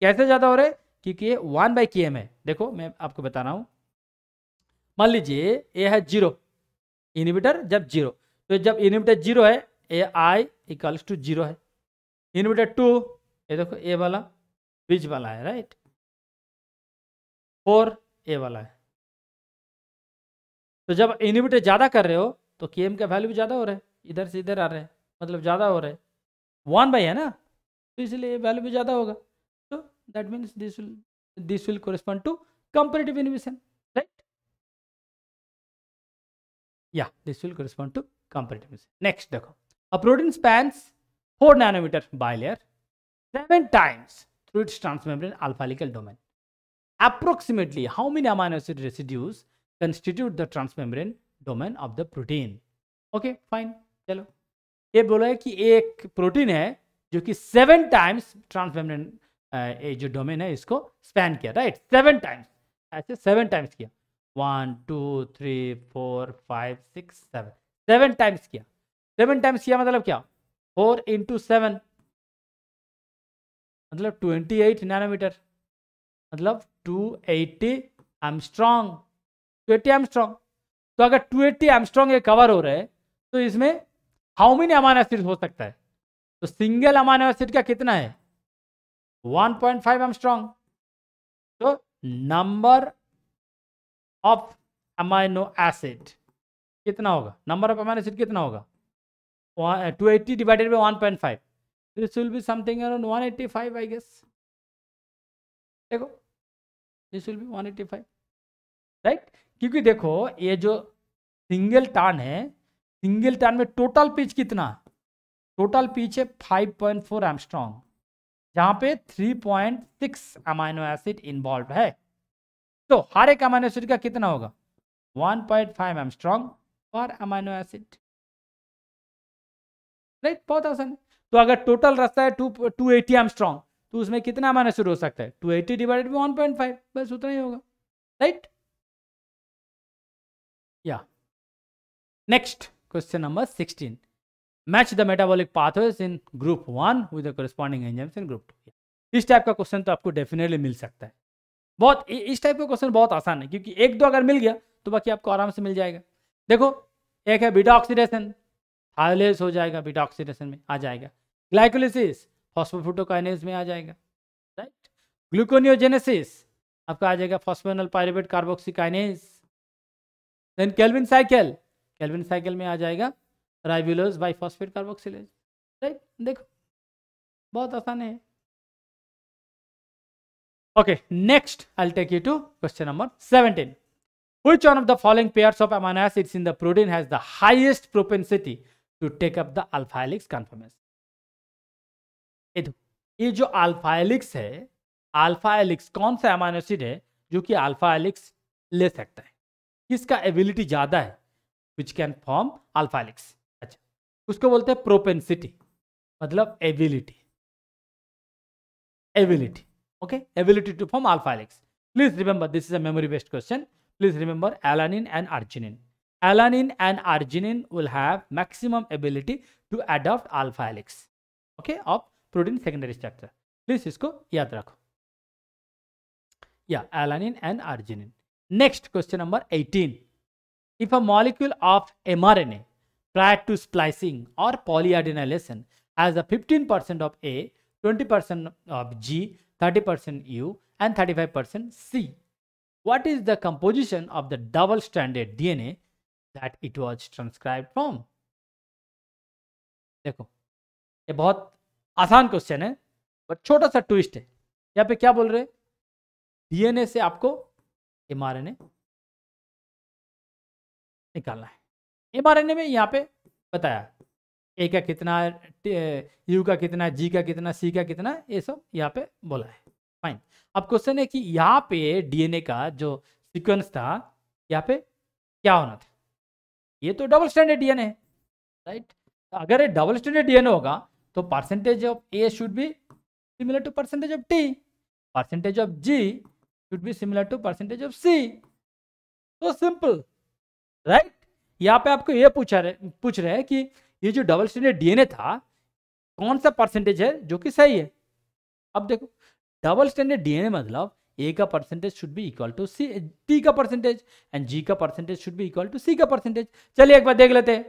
[SPEAKER 2] कैसे ज़्यादा हो रहा है क्योंकि ये वन बाई के है देखो मैं आपको बता रहा हूं मान लीजिए ए है जीरो इनिवेटर जब जीरो तो जब इनिवेटर जीरो है A I equals to zero है इनिवेटर टू ये देखो ए वाला बीच वाला है राइट फोर ए वाला है तो जब इनिबिटर ज़्यादा कर रहे हो तो के एम का वैल्यू ज़्यादा हो रहा है इधर से इधर आ रहे हैं मतलब ज़्यादा हो रहे हैं वन बाई है ना तो इसलिए वैल्यू भी ज़्यादा होगा तो that means this will this will correspond to comparative inhibition right या this will correspond to comparative next देखो a protein spans four nanometer by seven times through its transmembrane alpha helical domain approximately how many amino acid residues constitute the transmembrane domain of the protein okay fine चलो ये बोला है कि एक protein है जो कि सेवन टाइम्स ट्रांसमेम्ब्रेन ये जो डोमेन है इसको स्पैन किया राइट सेवन टाइम्स ऐसे सेवन टाइम्स किया one two three four five six seven seven times किया सेवन टाइम्स किया मतलब क्या फोर इंटू सेवन मतलब ट्वेंटी एट नैनोमीटर मतलब 280 eighty angstrom two eighty angstrom तो अगर 280 एट्टी एमस्ट्रॉन्ग ये कवर हो रहे हैं तो इसमें हाउ मेनी अमान एसिड हो सकता है तो सिंगल अमान एसिड का कितना है 1.5 पॉइंट फाइव एमस्ट्रॉन्ग तो नंबर ऑफ अमाइनो एसिड कितना होगा नंबर ऑफ अमाइनो एसिड कितना होगा 280 divided by 1.5 this will be something around 185 I guess देखो दिस विल बी 185 राइट क्योंकि देखो ये जो सिंगल टर्न है सिंगल टर्न में टोटल पिच कितना टोटल पिच है 5.4 पॉइंट फोर एमस्ट्रॉन्ग जहाँ पे 3.6 point six amino acid involve है तो हर एक अमाइनो एसिड का कितना होगा 1.5 point five angstrom per amino acid right बहुत आसान तो अगर टोटल रास्ता है टू टू एटी एमस्ट्रॉन्ग तो उसमें कितना हमारा शुरू हो सकता है two eighty divided by one point five बस उतना ही होगा राइट या next question number sixteen match the metabolic pathways in group one with the corresponding enzymes in group two इस टाइप का क्वेश्चन तो आपको डेफिनेटली मिल सकता है बहुत इस टाइप का क्वेश्चन बहुत आसान है क्योंकि एक दो अगर मिल गया तो बाकी आपको आराम से मिल जाएगा देखो एक है बीटा ऑक्सीडेशन हाइलेस हो जाएगा बीटा ऑक्सीडेशन में आ जाएगा ग्लाइकोलिसिस फॉस्फोफोटोकाइनेस में आ जाएगा राइट ग्लूकोनियोजेनेसिस आपका आ जाएगा phosphoenol pyruvate carboxykinase then Calvin cycle Calvin cycle में आ जाएगा ribulose bi phosphate carboxylase
[SPEAKER 1] right देखो बहुत आसान है
[SPEAKER 2] okay next I take you to question number seventeen which one of the following pairs of amino acids in the protein has the highest propensity to take up the alpha helix conformation ये जो alpha एलिक्स है alpha एलिक्स कौन सा अमानो acid है जो कि alpha एलिक्स ले सकता है किसका एबिलिटी ज़्यादा है which can form alpha helix अच्छा उसको बोलते हैं प्रोपेंसिटी मतलब ability ability okay ability to form alpha helix please remember this is a memory based question please remember alanine and arginine alanine and arginine will have maximum ability to adopt alpha helix okay of protein secondary structure please इसको याद रखो या alanine and arginine next question number 18 if a molecule of mRNA prior to splicing or polyadenylation has a 15% of A, 20% of G, 30% U and 35% C. What is the composition of the double-stranded DNA that it was transcribed from? देखो ये बहुत आसान question है but छोटा सा twist है यहाँ पे क्या बोल रहे डीएनए से आपको एमआरएनए निकालना है एमआरएनए में यहाँ पे बताया ए का कितना यू का कितना जी का कितना सी का कितना ये सब यहाँ पे बोला है फाइन अब क्वेश्चन है कि यहाँ पे डीएनए का जो सीक्वेंस था यहाँ पे क्या होना था ये तो डबल स्टैंडर्ड डीएनए है राइट अगर ये डबल स्टैंडर्ड डीएनए होगा तो percentage of A should be similar to percentage of T percentage of G should be similar to percentage of C तो सिंपल राइट यहाँ पे आपको ये पूछा रहे पूछ रहे हैं कि ये जो डबल स्टैंडर्ड डीएनए था कौन सा परसेंटेज है जो कि सही है अब देखो डबल स्टैंडर्ड डीएनए मतलब ए का percentage should be equal to C T का परसेंटेज एंड जी का percentage should be equal to C का परसेंटेज चलिए एक बार देख लेते हैं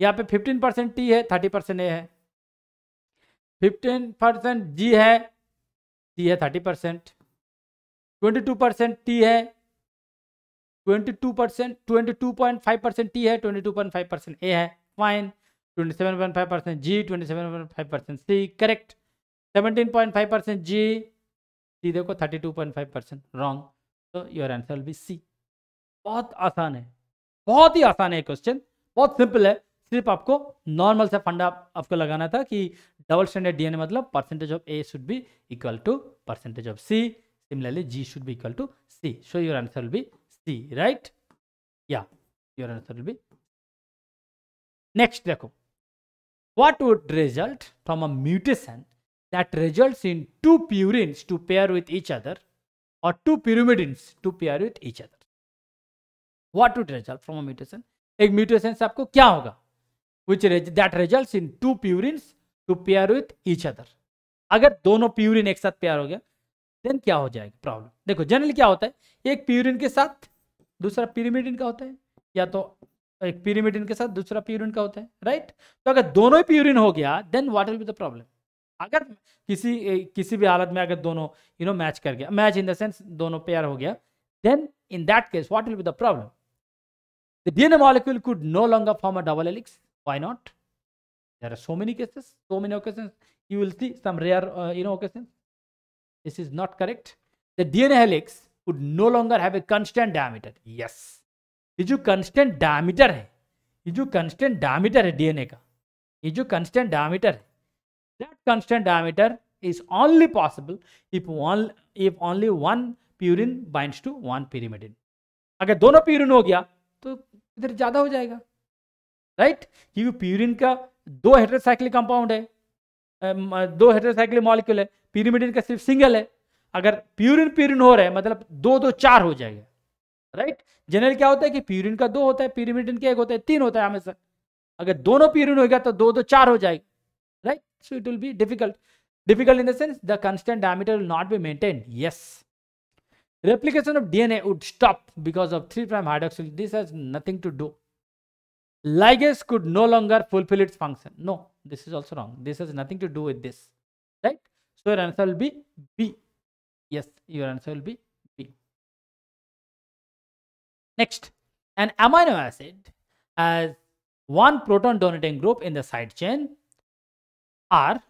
[SPEAKER 2] यहाँ पे 15 परसेंट टी है 30 परसेंट ए है फिफ्टीन परसेंट जी है सी है thirty percent twenty two percent T है twenty two percent twenty two point five percent T है twenty two point five percent A है fine twenty seven point five percent G twenty seven point five percent C correct seventeen point five percent G C देखो thirty two point five percent wrong तो your answer will be C बहुत आसान है बहुत ही आसान है question बहुत simple है सिर्फ आपको नॉर्मल सा फंडा आपको लगाना था कि डबल स्टैंडर्ड डी मतलब परसेंटेज ऑफ ए शुड भी equal to percentage of C similarly G should भी equal to C so your answer will be C right या your answer will be next देखो what would result from a mutation that result in two purines to pair with each other और two pyrimidines to pair with each other what would result from a mutation एक mutation से आपको क्या होगा which that results in two purines to pair with each other अगर दोनों purine एक साथ प्यार हो गया देन क्या हो जाएगा प्रॉब्लम देखो जनरल क्या होता है एक प्यूरिन के साथ दूसरा पिरीमिडिन का होता है या तो एक पिरीमिडिन के साथ दूसरा प्यूरिन का होता है राइट right? तो अगर दोनों ही प्यूरिन हो गया then what will be the problem अगर किसी किसी भी हालत में अगर दोनों यू नो मैच कर गया मैच इन द सेंस दोनों पेयर हो गया then in that case what will be the problem the DNA molecule could no longer form a double helix why not there are so many cases so many occasions you will see some rare uh, you know occasions this is not correct the dna helix could no longer have a constant diameter yes ye jo constant diameter hai ye jo constant diameter hai dna ka ye jo constant diameter है that constant diameter is only possible if one if only one purine binds to one pyrimidine agar dono purine ho gaya to idhar zyada ho jayega right क्योंकि purine का दो heterocyclic compound है दो heterocyclic molecule है प्यूरिमिडिन का सिर्फ single है अगर प्यूरिन प्यूरिन हो रहा है मतलब दो दो चार हो जाएगा राइट जनरल क्या होता है कि प्यूरिन का दो होता है प्यूरिमिडिन का एक होता है तीन होता है हमेशा अगर दोनों प्यूरिन हो गया तो दो दो चार हो जाएगा right so it will be difficult difficult in the sense the constant diameter will not be maintain yes replication of DNA would stop because of three prime hydroxyl this has nothing to do ligase could no longer fulfill its function. No, this is also wrong. This has nothing to do with this, right? So your answer will be B. Yes, your answer will be B.
[SPEAKER 1] Next, an amino acid has
[SPEAKER 2] one proton donating group in the side chain are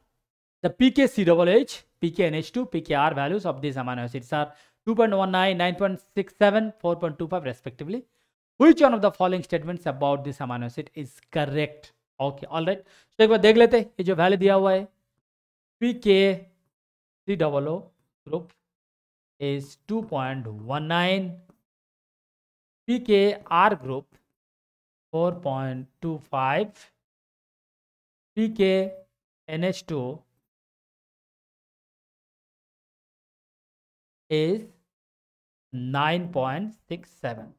[SPEAKER 2] the PKCOH, PKNH2, PKR values of these amino acids are 2.19, 9.67, 4.25 respectively. which one of the following statements about this amino acid is correct okay all right so एक बार देख लेते हैं ये जो value दिया हुआ है P K C double O group is 2.19 P K R group 4.25 P K N H two is 9.67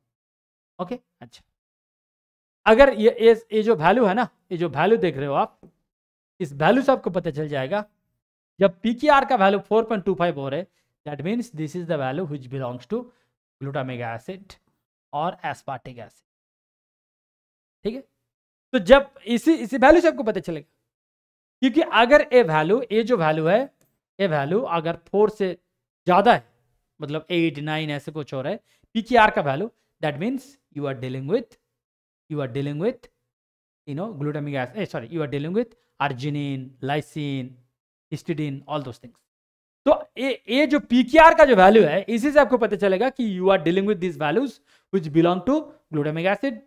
[SPEAKER 2] okay अच्छा अगर ये ये ये जो वैल्यू है ना ये जो वैल्यू देख रहे हो आप इस वैल्यू से आपको पता चल जाएगा जब पी का वैल्यू 4.25 हो रहे that means this is the value which belongs to glutamic acid और एस्पार्टिक एसिड ठीक है तो जब इसी इसी वैल्यू से आपको पता चलेगा क्योंकि अगर ए वैल्यू ए जो वैल्यू है ए वैल्यू अगर फोर से ज़्यादा है मतलब एट नाइन ऐसे कुछ हो रहा है पी का value that means you are dealing with you are dealing with you know glutamic acid eh, sorry you are dealing with arginine lysine histidine all those things तो ये ये जो पीकेआर का जो वैल्यू है इसी से आपको पता चलेगा कि you are dealing with this values which belong to glutamic acid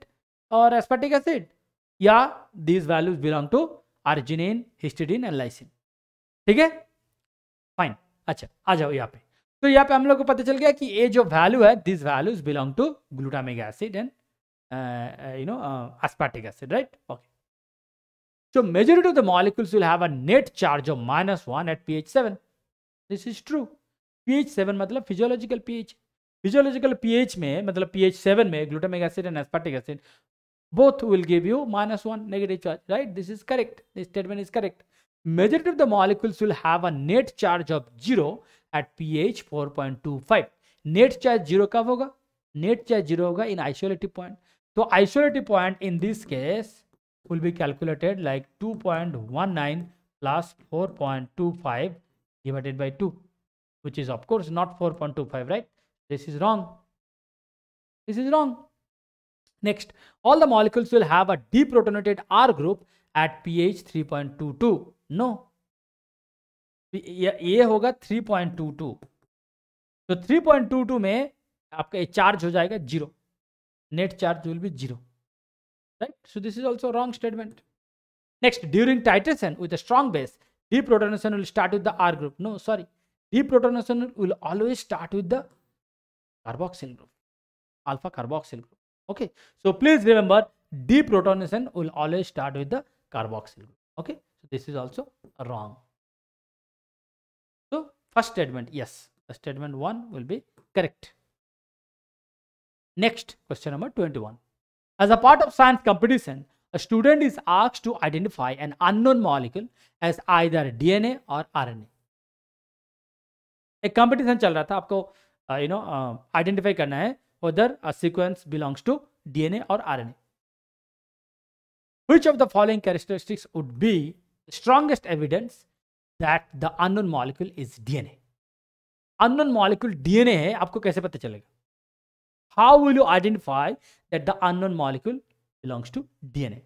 [SPEAKER 2] और एस्पार्टिक एसिड या this values belong to arginine histidine and lysine ठीक है फाइन अच्छा आ जाओ यहाँ पे तो यहाँ पे हम लोग को पता चल गया कि ये जो वैल्यू है this values belong to glutamic acid and you know aspartic acid right okay so majority of the molecules will have a net charge of minus one at pH seven this is true pH seven मतलब physiological pH physiological pH में मतलब pH seven में glutamic acid and aspartic acid both will give you minus one negative charge right this is correct this statement is correct majority of the molecules will have a net charge of zero At pH 4.25, net charge zero. Five net charge zero कब होगा net charge zero होगा इन isoelectric point तो isoelectric point in this case will be calculated like 2.19 plus 4.25 divided by 2 which is of course not 4.25 right this is wrong this is wrong next all the molecules will have a deprotonated r group at ph 3.22 no तो ये होगा three point two two तो three point two two में आपका ये charge हो जाएगा zero net charge will be zero right so this is also wrong statement next during titration with strong base deprotonation will start with the R group no sorry deprotonation will always start with the carboxyl group alpha carboxyl group okay so please remember deprotonation will always start with the carboxyl group okay this is also wrong First statement, yes. Statement 1 will be correct. Next, question number 21. As a part of science competition, a student is asked to identify an unknown molecule as either DNA or RNA. A competition चल रहा था uh, you know no uh, identify करना है whether a sequence belongs to DNA or RNA. Which of the following characteristics would be the strongest evidence that the unknown molecule is DNA unknown molecule DNA है आपको कैसे पता चलेगा how will you identify that the unknown molecule belongs to DNA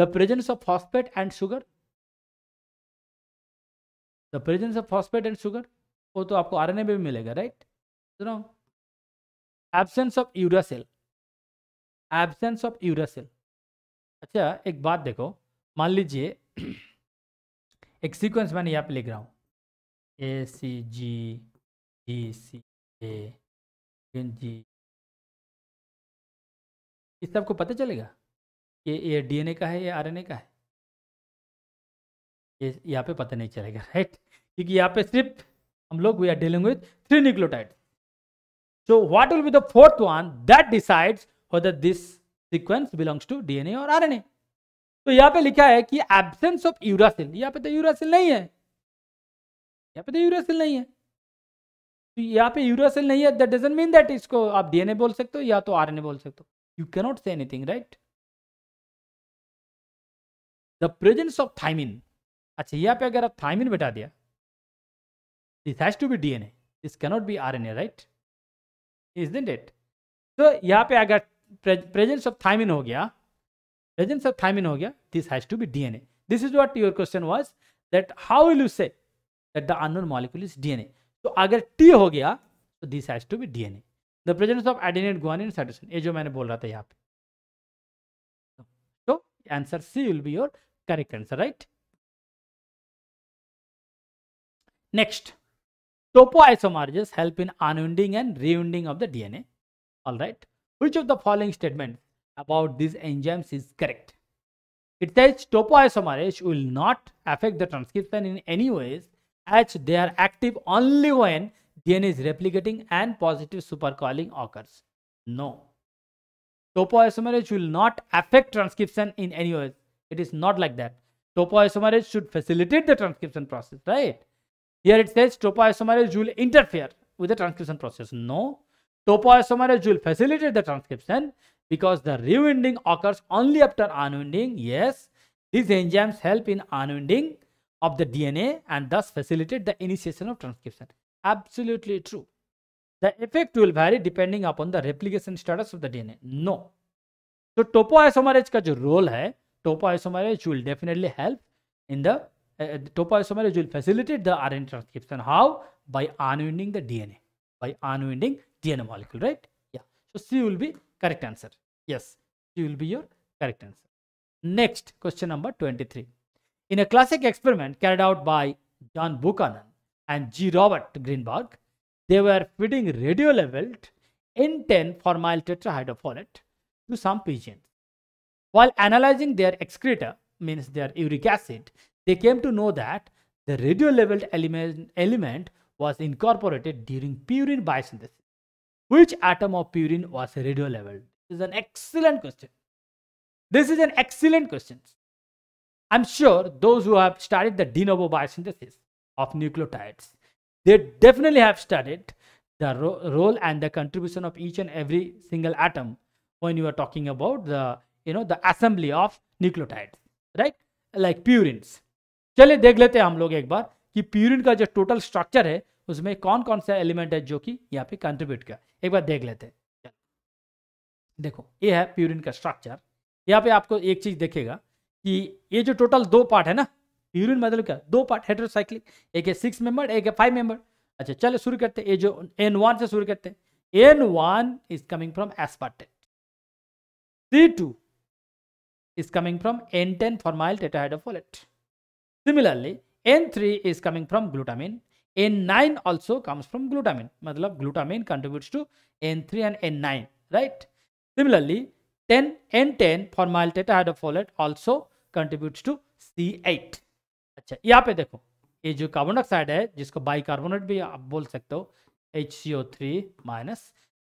[SPEAKER 2] the presence of phosphate and sugar the presence of phosphate and sugar वो तो आपको R में भी मिलेगा right wrong absence of uracil absence of uracil अच्छा एक बात देखो मान लीजिए एक सीक्वेंस मैंने यहाँ पे लिख रहा हूँ ए सी जी जी सी ए
[SPEAKER 1] जी इस सबको पता चलेगा कि
[SPEAKER 2] ये डीएनए का है या आरएनए का है ये यहाँ पे पता नहीं चलेगा राइट (laughs) क्योंकि यहाँ पे सिर्फ हम लोग we are dealing with three nucleotide so what will be the fourth one that decides this sequence belongs to DNA और आरएनए एन तो यहाँ पे लिखा है कि एबसेंस ऑफ यूरासिल यहाँ पे तो यूरासिल नहीं है यहाँ पे तो यूरासिल नहीं है तो यहाँ पे यूरासिल नहीं है दैट डजेंट मीन दैट इसको आप डीएनए बोल सकते हो या तो आर बोल सकते हो you cannot say anything right the presence of thymine अच्छा यहाँ पे अगर आप थाइमिन बैठा दिया this has to be DNA this cannot be RNA right is दिन डेट तो यहाँ पे अगर प्रेजेंस ऑफ थाइमिन हो गया प्रेजेंस ऑफ थायमिन हो गया this has to be DNA this is what your question was that how will you say that the unknown molecule is DNA तो अगर टी हो गया तो this has to be DNA the presence of adenine guanine cytosine ये जो मैंने बोल रहा था यहाँ पे तो answer C will be your correct answer right next topoisomerges help in unwinding and rewinding of the DNA. All right. Which of the following statements about these enzymes is correct. It says topoisomerase will not affect the transcription in any ways as they are active only when DNA is replicating and positive supercoiling occurs. No. Topoisomerase will not affect transcription in any ways. It is not like that. Topoisomerase should facilitate the transcription process, right? Here it says topoisomerase will interfere with the transcription process. No. Topoisomerase will facilitate the transcription because the rewinding occurs only after unwinding. Yes, these enzymes help in unwinding of the DNA and thus facilitate the initiation of transcription. Absolutely true. The effect will vary depending upon the replication status of the DNA. No. So topoisomerase role है topoisomerase will definitely help in the uh, uh topoisomerase will facilitate the RNA transcription. How? By unwinding the DNA. By unwinding DNA molecule, right? Yeah. So C will be correct answer. Yes, it will be your correct answer. Next, question number 23. In a classic experiment carried out by John Buchanan and G. Robert Greenberg, they were feeding radio-leveled N10 formal tetrahydrofolate to some pigeons. While analyzing their excreta, means their uric acid, they came to know that the radio-leveled element, element was incorporated during purine biosynthesis. Which atom of purine was radio-leveled? is an excellent question. This is an excellent question. I'm sure those who have studied the de novo biosynthesis of nucleotides, they definitely have studied the ro role and the contribution of each and every single atom when you are talking about the you know the assembly of nucleotides, right? Like purines. चलिए देख लेते हैं हम लोग एक बार कि purine का जो टोटल स्ट्रक्चर है उसमें कौन कौन सा एलिमेंट है जो कि यहाँ पे कंट्रीब्यूट कर एक बार देख लेते हैं देखो ये है प्यूरिन का स्ट्रक्चर यहाँ पे आपको एक चीज देखेगा कि ये जो टोटल दो पार्ट है ना प्यूरिन मतलब क्या दो पार्ट हेड्रोसाइक्लिक एक है सिक्स मेंबर एक है फाइव मेंबर अच्छा चलो शुरू करते ये जो एन वन से शुरू करते N one is coming from aspartate C two is coming from N ten formyl tetrahydrofolate similarly N three is coming from glutamine N nine also comes from glutamine मतलब glutamine contribute to N three and N nine right Similarly, 10 and 10 formaldehyde also contributes to C C8 अच्छा यहाँ पे देखो ये जो carbon dioxide है जिसको bicarbonate भी आप बोल सकते हो HCO three minus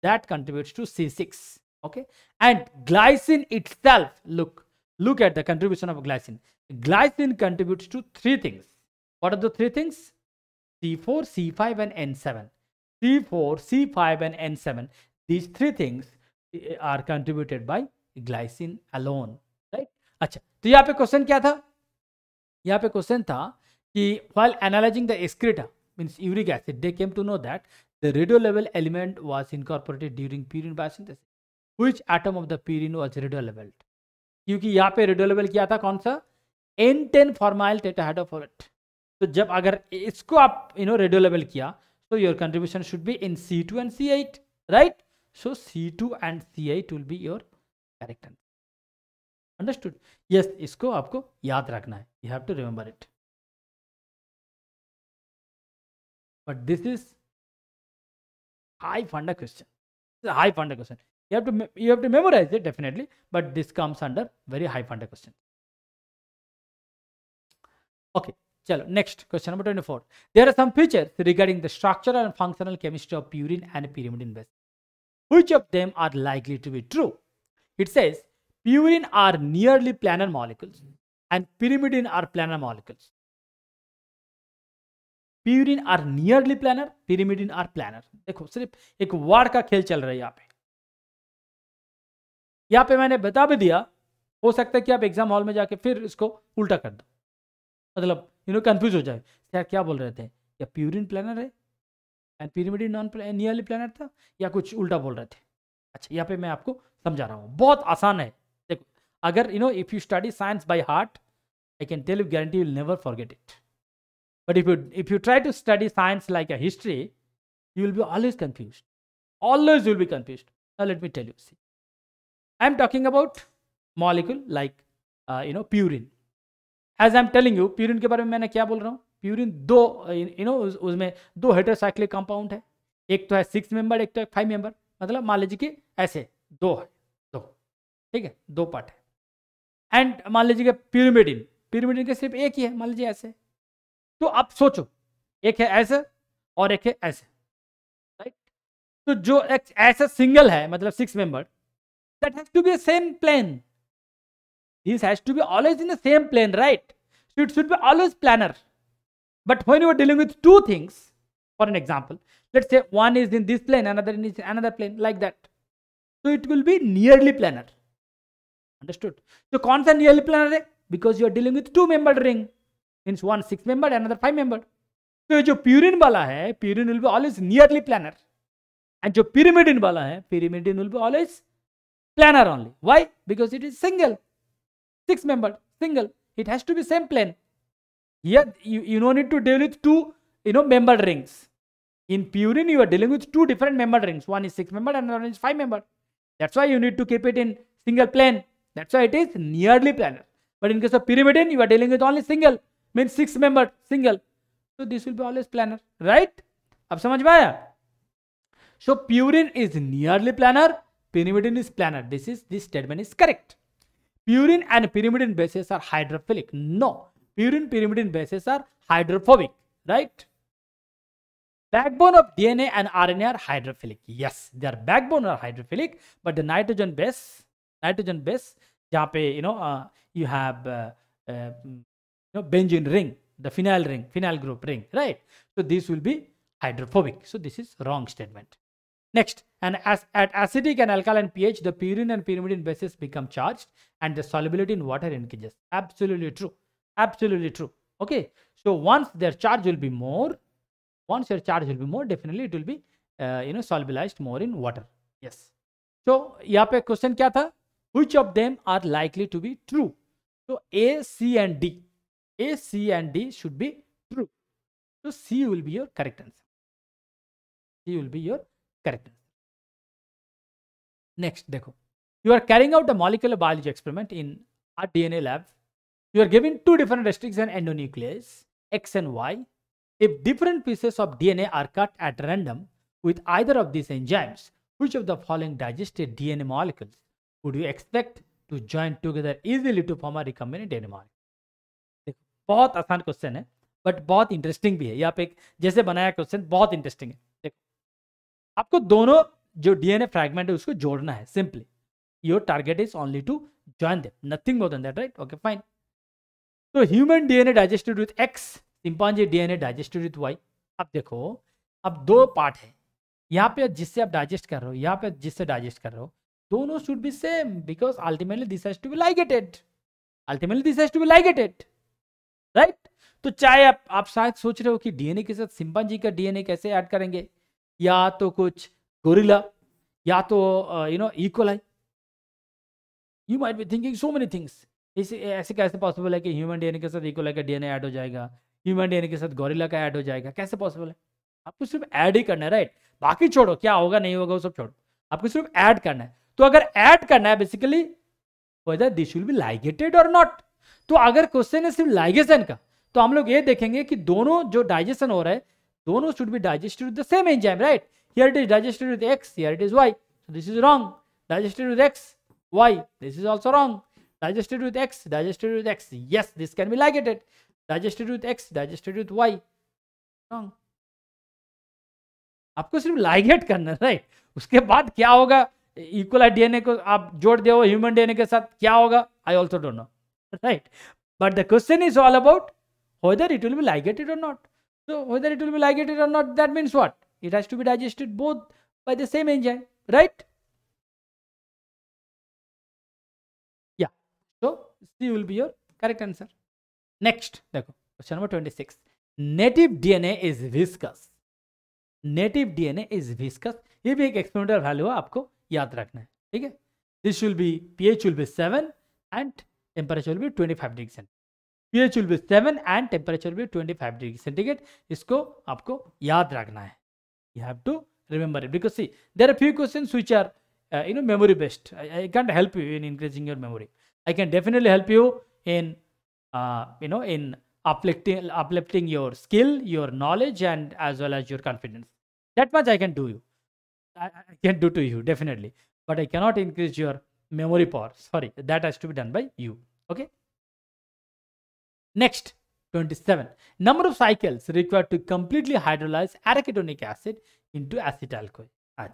[SPEAKER 2] that contributes to C six. okay and glycine itself look look at the contribution of glycine glycine contributes to three things what are the three things c4 c5 and n7 c4 c5 and n7 these three things are contributed by glycine alone right अच्छा तो यहाँ पे question क्या था यहाँ पे question था कि while analysing the excreta means uric acid they came to know that the radio level element was incorporated during purine biosynthesis which atom of the purine was radio level क्योंकि यहाँ पे radio लेवल किया था कौन सा एन टेन फॉर्माइल टेटाहाइड्रोफोरेट तो जब अगर इसको आप यू नो रेडियो लेवल किया तो your contribution should be in C two N C eight right So C2 and C8 will be your correct answer. understood understood yes yes, इसको आपको याद रखना है you have to remember it but this is high funda question high funda question you have to you have to memorize it definitely but this comes under very high funda question okay chalo next question number 24 there are some features regarding the structural and functional chemistry of purine and pyrimidine base Which of them are likely to be true? It says purine are nearly planar molecules and pyrimidine are planar molecules. Purine are nearly planar pyrimidine are planar देखो सिर्फ एक ward का खेल चल रहा है यहाँ पे यहाँ पे मैंने बता भी दिया हो सकता है कि आप एग्जाम हॉल में जाके फिर इसको उल्टा कर दो मतलब यू नो कंफ्यूज हो जाए यार क्या बोल रहे थे क्या प्यूरिन प्लानर है and pyrimidine non nearly planar था या कुछ उल्टा बोल रहे थे अच्छा यहाँ पे मैं आपको समझा रहा हूँ बहुत आसान है देखो अगर you know if you study science by heart I can tell you guarantee will never forget it but if you if you try to study science like a history you will be always confuse always will be confuse confused now let me tell I am i am talking about molecule like uh, you know purine as i am telling you purine ke bare mein maine kya purine दो you uh, know उसमें दो हेटरसाइक्लिक compound है एक तो है six member एक तो है फाइव मेंबर मतलब मान लीजिए कि ऐसे दो है दो ठीक है दो पार्ट है एंड मान लीजिए कि प्यूरिमिडिन प्यूरिमिडिन के सिर्फ एक ही है मान लीजिए ऐसे तो आप सोचो एक है ऐसे और एक है ऐसे राइट तो जो एक ऐसा सिंगल है मतलब six member that has to be same plane this has to be always in the same plane right it should be always planar But when you are dealing with two things, for an example, let's say one is in this plane, another in another plane, like that. So it will be nearly planar. Understood? So concept nearly planar eh? because you are dealing with two membered ring. Means one six membered, another five membered. So, जो purine bala है purine will be always nearly planar, and जो pyrimidine bala है pyrimidine will be always planar only. Why? Because it is single. Six membered, single. It has to be same plane. Here you, you do need to deal with two, you know, membered rings. In purine you are dealing with two different membered rings. One is six membered and another is five membered. That's why you need to keep it in single plane. That's why it is nearly planar. But in case of pyrimidine, you are dealing with only single, means six membered single. So this will be always planar, right? अब समझ में So purine is nearly planar pyrimidine is planar this is this statement is correct purine and pyrimidine bases are hydrophilic no Purine, pyrimidine bases are hydrophobic, right? Backbone of DNA and RNA are hydrophilic. Yes, their backbone are hydrophilic, but the nitrogen base, nitrogen base, jape, you know, uh, you have uh, uh, mm, you know, benzene ring, the phenyl ring, phenyl group ring, right? So this will be hydrophobic. So this is wrong statement. Next, and as at acidic and alkaline pH, the purine and pyrimidine bases become charged and the solubility in water increases. Absolutely true absolutely true okay so once their charge will be more once your charge will be more definitely it will be uh, you know solubilized more in water yes so yahan pe question kya tha which of them are likely to be true so a c and d a c and d should be true so c will be your correct answer c will be your correct answer next dekho you are carrying out a molecular biology experiment in our dna lab you are given two different restricts and endonuclease, X and Y. If different pieces of DNA are cut at random with either of these enzymes, which of the following digested DNA molecules would you expect to join together easily to form a recombinant DNA molecule? bahut आसान question hai but bahut interesting bhi hai yahan pe jaise banaya question bahut interesting hai देखो aapko dono jo dna fragment hai usko jodna hai simply your target is only to join them nothing more than that right okay fine तो human DNA digested with X chimpanzee DNA digested with Y अब देखो अब दो part है यहाँ पे जिससे आप डाइजेस्ट कर रहे हो यहाँ पे जिससे डाइजेस्ट कर रहे हो दोनों should be same because ultimately this has to be ligated ultimately this has to be ligated right तो चाहे आप आप शायद सोच रहे हो कि डीएनए के साथ सिंपांजी का डीएनए कैसे ऐड करेंगे या तो कुछ गोरिला या तो you know E coli you might be thinking so many things इस ऐसे कैसे पॉसिबल है कि ह्यूमन डीएनए के साथ इकोला का डीएनए ऐड हो जाएगा ह्यूमन डीएनए के साथ गोरिल्ला का ऐड हो जाएगा कैसे पॉसिबल है आपको सिर्फ ऐड ही करना है राइट बाकी छोड़ो क्या होगा नहीं होगा वो सब छोड़ो आपको सिर्फ ऐड करना है तो अगर ऐड करना है basically whether this will be ligated और नॉट तो अगर क्वेश्चन है सिर्फ लाइगेशन का तो हम लोग ये देखेंगे कि दोनों जो डाइजेशन हो रहा है दोनों should be digested with the same enzyme right here it is digested with X here it is Y this is wrong digested with X Y this is is wrong digested with x digested with x yes this can be ligated digested with x digested with y wrong आपको सिर्फ ligate करना right उसके बाद क्या होगा equal DNA को आप जोड़ दे ह्यूमन डीएनए के साथ क्या होगा I also don't know right but the question is all about whether it will be ligated or not. So whether it will be ligated or not, that means what? It has to be digested both by the same enzyme,
[SPEAKER 1] right? तो
[SPEAKER 2] C will be your correct answer next देखो question number twenty six native DNA is viscous native DNA is viscous ये भी एक experimental value है आपको याद रखना है ठीक है this will be pH will be seven and temperature will be twenty five degree centigrade pH will be seven and temperature will be 25 degree centigrade इसको आपको याद रखना है you have to remember it because see there are few questions which are uh, you know memory based I, I can't help you in increasing your memory I can definitely help you in, uh, you know, in uplifting, uplifting your skill, your knowledge, and as well as your confidence. That much I can do you. I, I can do to you definitely, but I cannot increase your memory power. Sorry, that has to be done by you. Okay. Next, 27. Number of cycles required to completely hydrolyze arachidonic acid into acetyl-CoA.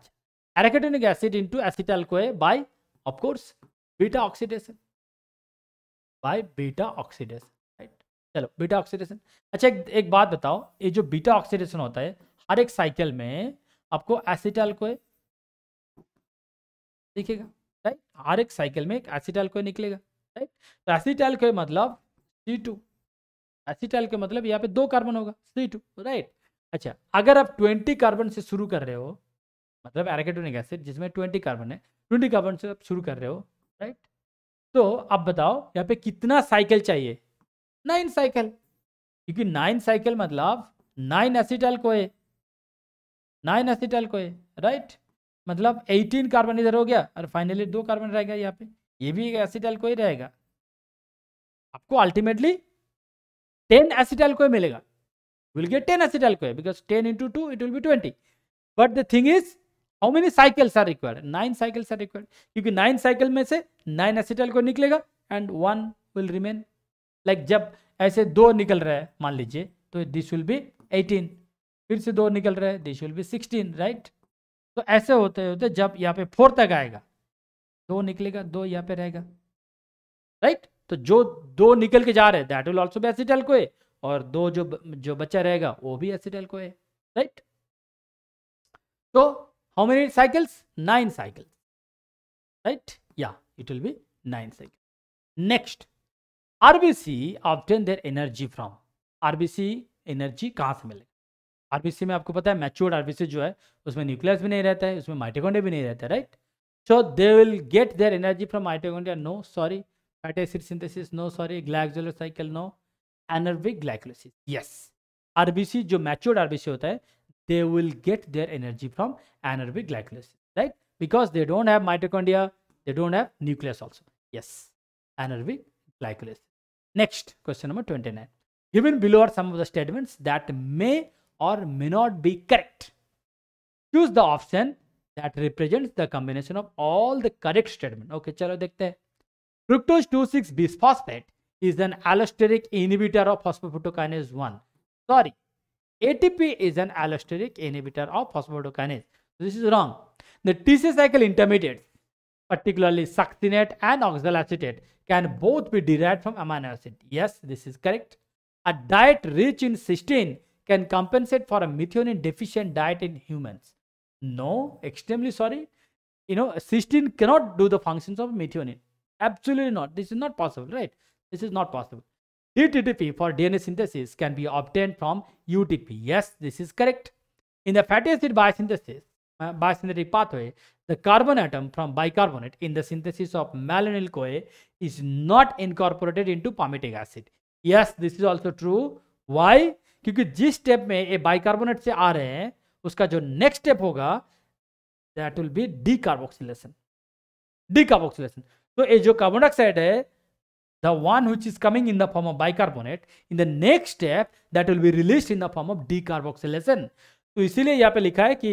[SPEAKER 2] Arachidonic acid into acetyl-CoA by, of course, beta oxidation. By beta oxidation right चलो beta oxidation अच्छा एक, एक बात बताओ ये जो beta oxidation होता है हर एक साइकिल में आपको एसिटल को देखिएगा राइट हर एक साइकिल में एक एसिटल को निकलेगा राइट तो एसिटल को मतलब सी टू एसिटल के मतलब यहाँ पे दो कार्बन होगा सी टू राइट अच्छा अगर आप ट्वेंटी कार्बन से शुरू कर रहे हो मतलब एराकेटोनिक एसिड जिसमें ट्वेंटी कार्बन है ट्वेंटी कार्बन से आप शुरू कर रहे हो राइट तो आप बताओ यहाँ पे कितना साइकिल चाहिए नाइन साइकिल क्योंकि नाइन साइकिल मतलब नाइन एसिटल को नाइन एसिटल को राइट मतलब एटीन कार्बन इधर हो गया और फाइनली दो कार्बन रहेगा यहाँ पे ये भी एक एसिटल को रहेगा आपको अल्टीमेटली टेन एसिटल को मिलेगा विल गेट टेन एसिटल को because ten into two it will be twenty but the thing is how many cycles are required nine cycles are required क्योंकि नाइन साइकिल में से nine acetyl को निकलेगा and one will remain like जब ऐसे दो निकल रहा है मान लीजिए तो दिस विल बी एटीन फिर से दो निकल रहे हैं this will be sixteen right तो ऐसे होते होते जब यहाँ पे फोर तक आएगा दो निकलेगा दो यहाँ पे रहेगा राइट right? तो जो दो निकल के जा रहे हैं दैट विल ऑल्सो भी को है और दो जो जो बच्चा रहेगा वो भी एसिटाइल को है राइट right? तो how many cycles nine cycles right yeah it will be nine cycles next RBC obtain their energy from RBC energy कहाँ से मिलेगा आरबीसी में आपको पता है मैच्योर्ड आरबीसी जो है उसमें न्यूक्लियस भी नहीं रहता है उसमें माइटोकॉन्ड्रिया भी नहीं रहता right so they will get their energy from mitochondria no sorry fatty acid synthesis no sorry glyoxylate cycle no anaerobic glycolysis yes RBC जो मैच्योर्ड आरबीसी होता है they will get their energy from anaerobic glycolysis, right? Because they don't have mitochondria, they don't have nucleus also. Yes, anaerobic glycolysis. Next, question number 29. Given below are some of the statements that may or may not be correct. Choose the option that represents the combination of all the correct statement. Okay, chalo dekhte hai. Fructose 2,6-bisphosphate is an allosteric inhibitor of phosphokinase 1. Sorry, ATP is an allosteric inhibitor of phosphodiesterase. This is wrong. The TC cycle intermediates, particularly succinate and oxalacetate, can both be derived from amino acid. Yes, this is correct. A diet rich in cysteine can compensate for a methionine deficient diet in humans. No, extremely sorry. You know, cysteine cannot do the functions of methionine. Absolutely not. This is not possible, right? This is not possible. UTP for DNA synthesis can be obtained from UTP. Yes, this is correct. In the fatty acid biosynthesis, uh, biosynthetic pathway, the carbon atom from bicarbonate in the synthesis of malonyl-CoA is not incorporated into palmitic acid. Yes, this is also true. Why? क्योंकि जिस step में ये bicarbonate से आ रहे हैं उसका जो next step होगा that will be decarboxylation decarboxylation तो ये जो कार्बन डाइऑक्साइड है the one which is coming in the form of bicarbonate in the next step that will be released in the form of decarboxylation तो इसीलिए यहाँ पे लिखा है कि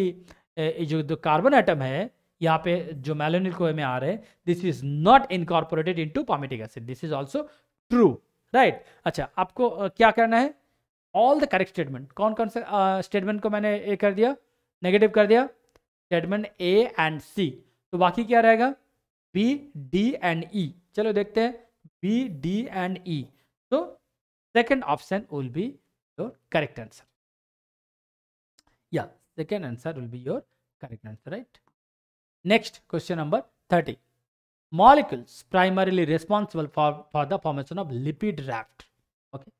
[SPEAKER 2] जो जो कार्बन एटम है यहाँ पे जो मेलोनिल कोए में आ रहे this is not incorporated into palmitic acid this is also true right अच्छा आपको क्या करना है ऑल द करेक्ट स्टेटमेंट कौन कौन से स्टेटमेंट uh, को मैंने ए कर दिया नेगेटिव कर दिया स्टेटमेंट ए एंड सी तो बाकी क्या रहेगा बी डी एंड ई चलो देखते हैं B, D and E. So second option will be your correct answer. Yeah, second answer will be your correct answer, right? Next question number 30. Molecules primarily responsible for, for the formation of lipid raft. Okay.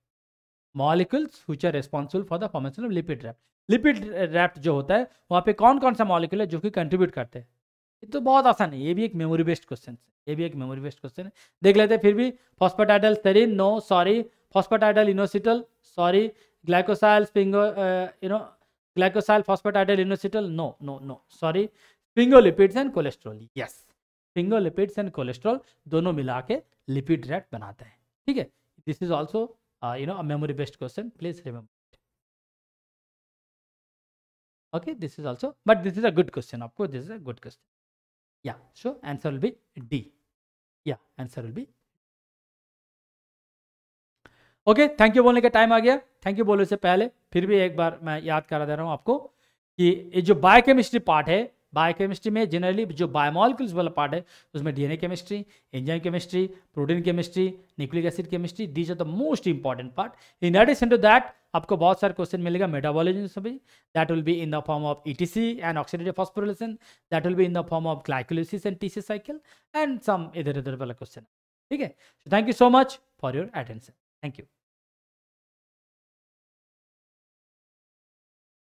[SPEAKER 2] Molecules which are responsible for the formation of lipid raft. Lipid raft जो होता है वहाँ पे कौन कौन सा molecule है जो कि कंट्रीब्यूट करते हैं ये तो बहुत आसान है ये भी एक मेमोरी बेस्ड क्वेश्चन ये भी एक मेमोरी बेस्ड क्वेश्चन है देख लेते फिर भी phosphatidyl serine no sorry phosphatidyl inositol sorry glycosyl sphingo no glycosyl phosphatidyl inositol no no no sorry sphingolipids and cholesterol yes sphingolipids and cholesterol दोनों मिला के लिपिड रेट बनाते हैं ठीक है this is also you know memory based question please remember okay this is also but this is a good question आपको this is a good question Yeah, so Answer will be D. Yeah, answer will be okay thank you बोलने का time आ गया thank you बोलने से पहले फिर भी एक बार मैं याद करा दे रहा हूँ आपको कि ये जो बायोकेमिस्ट्री पार्ट है बायोकेमिस्ट्री में जनरली जो बायोमोलिकुल्स वाला पार्ट है उसमें DNA chemistry enzyme chemistry protein chemistry nucleic acid chemistry these are the most important part in addition to that आपको बहुत सारे क्वेश्चन मिलेगा मेटाबॉलिज्म से भी that will be in the form of ETC and oxidative phosphorylation that will be in the form of glycolysis and TC cycle and some इधर उधर वाला question ठीक है thank you so much for your attention thank you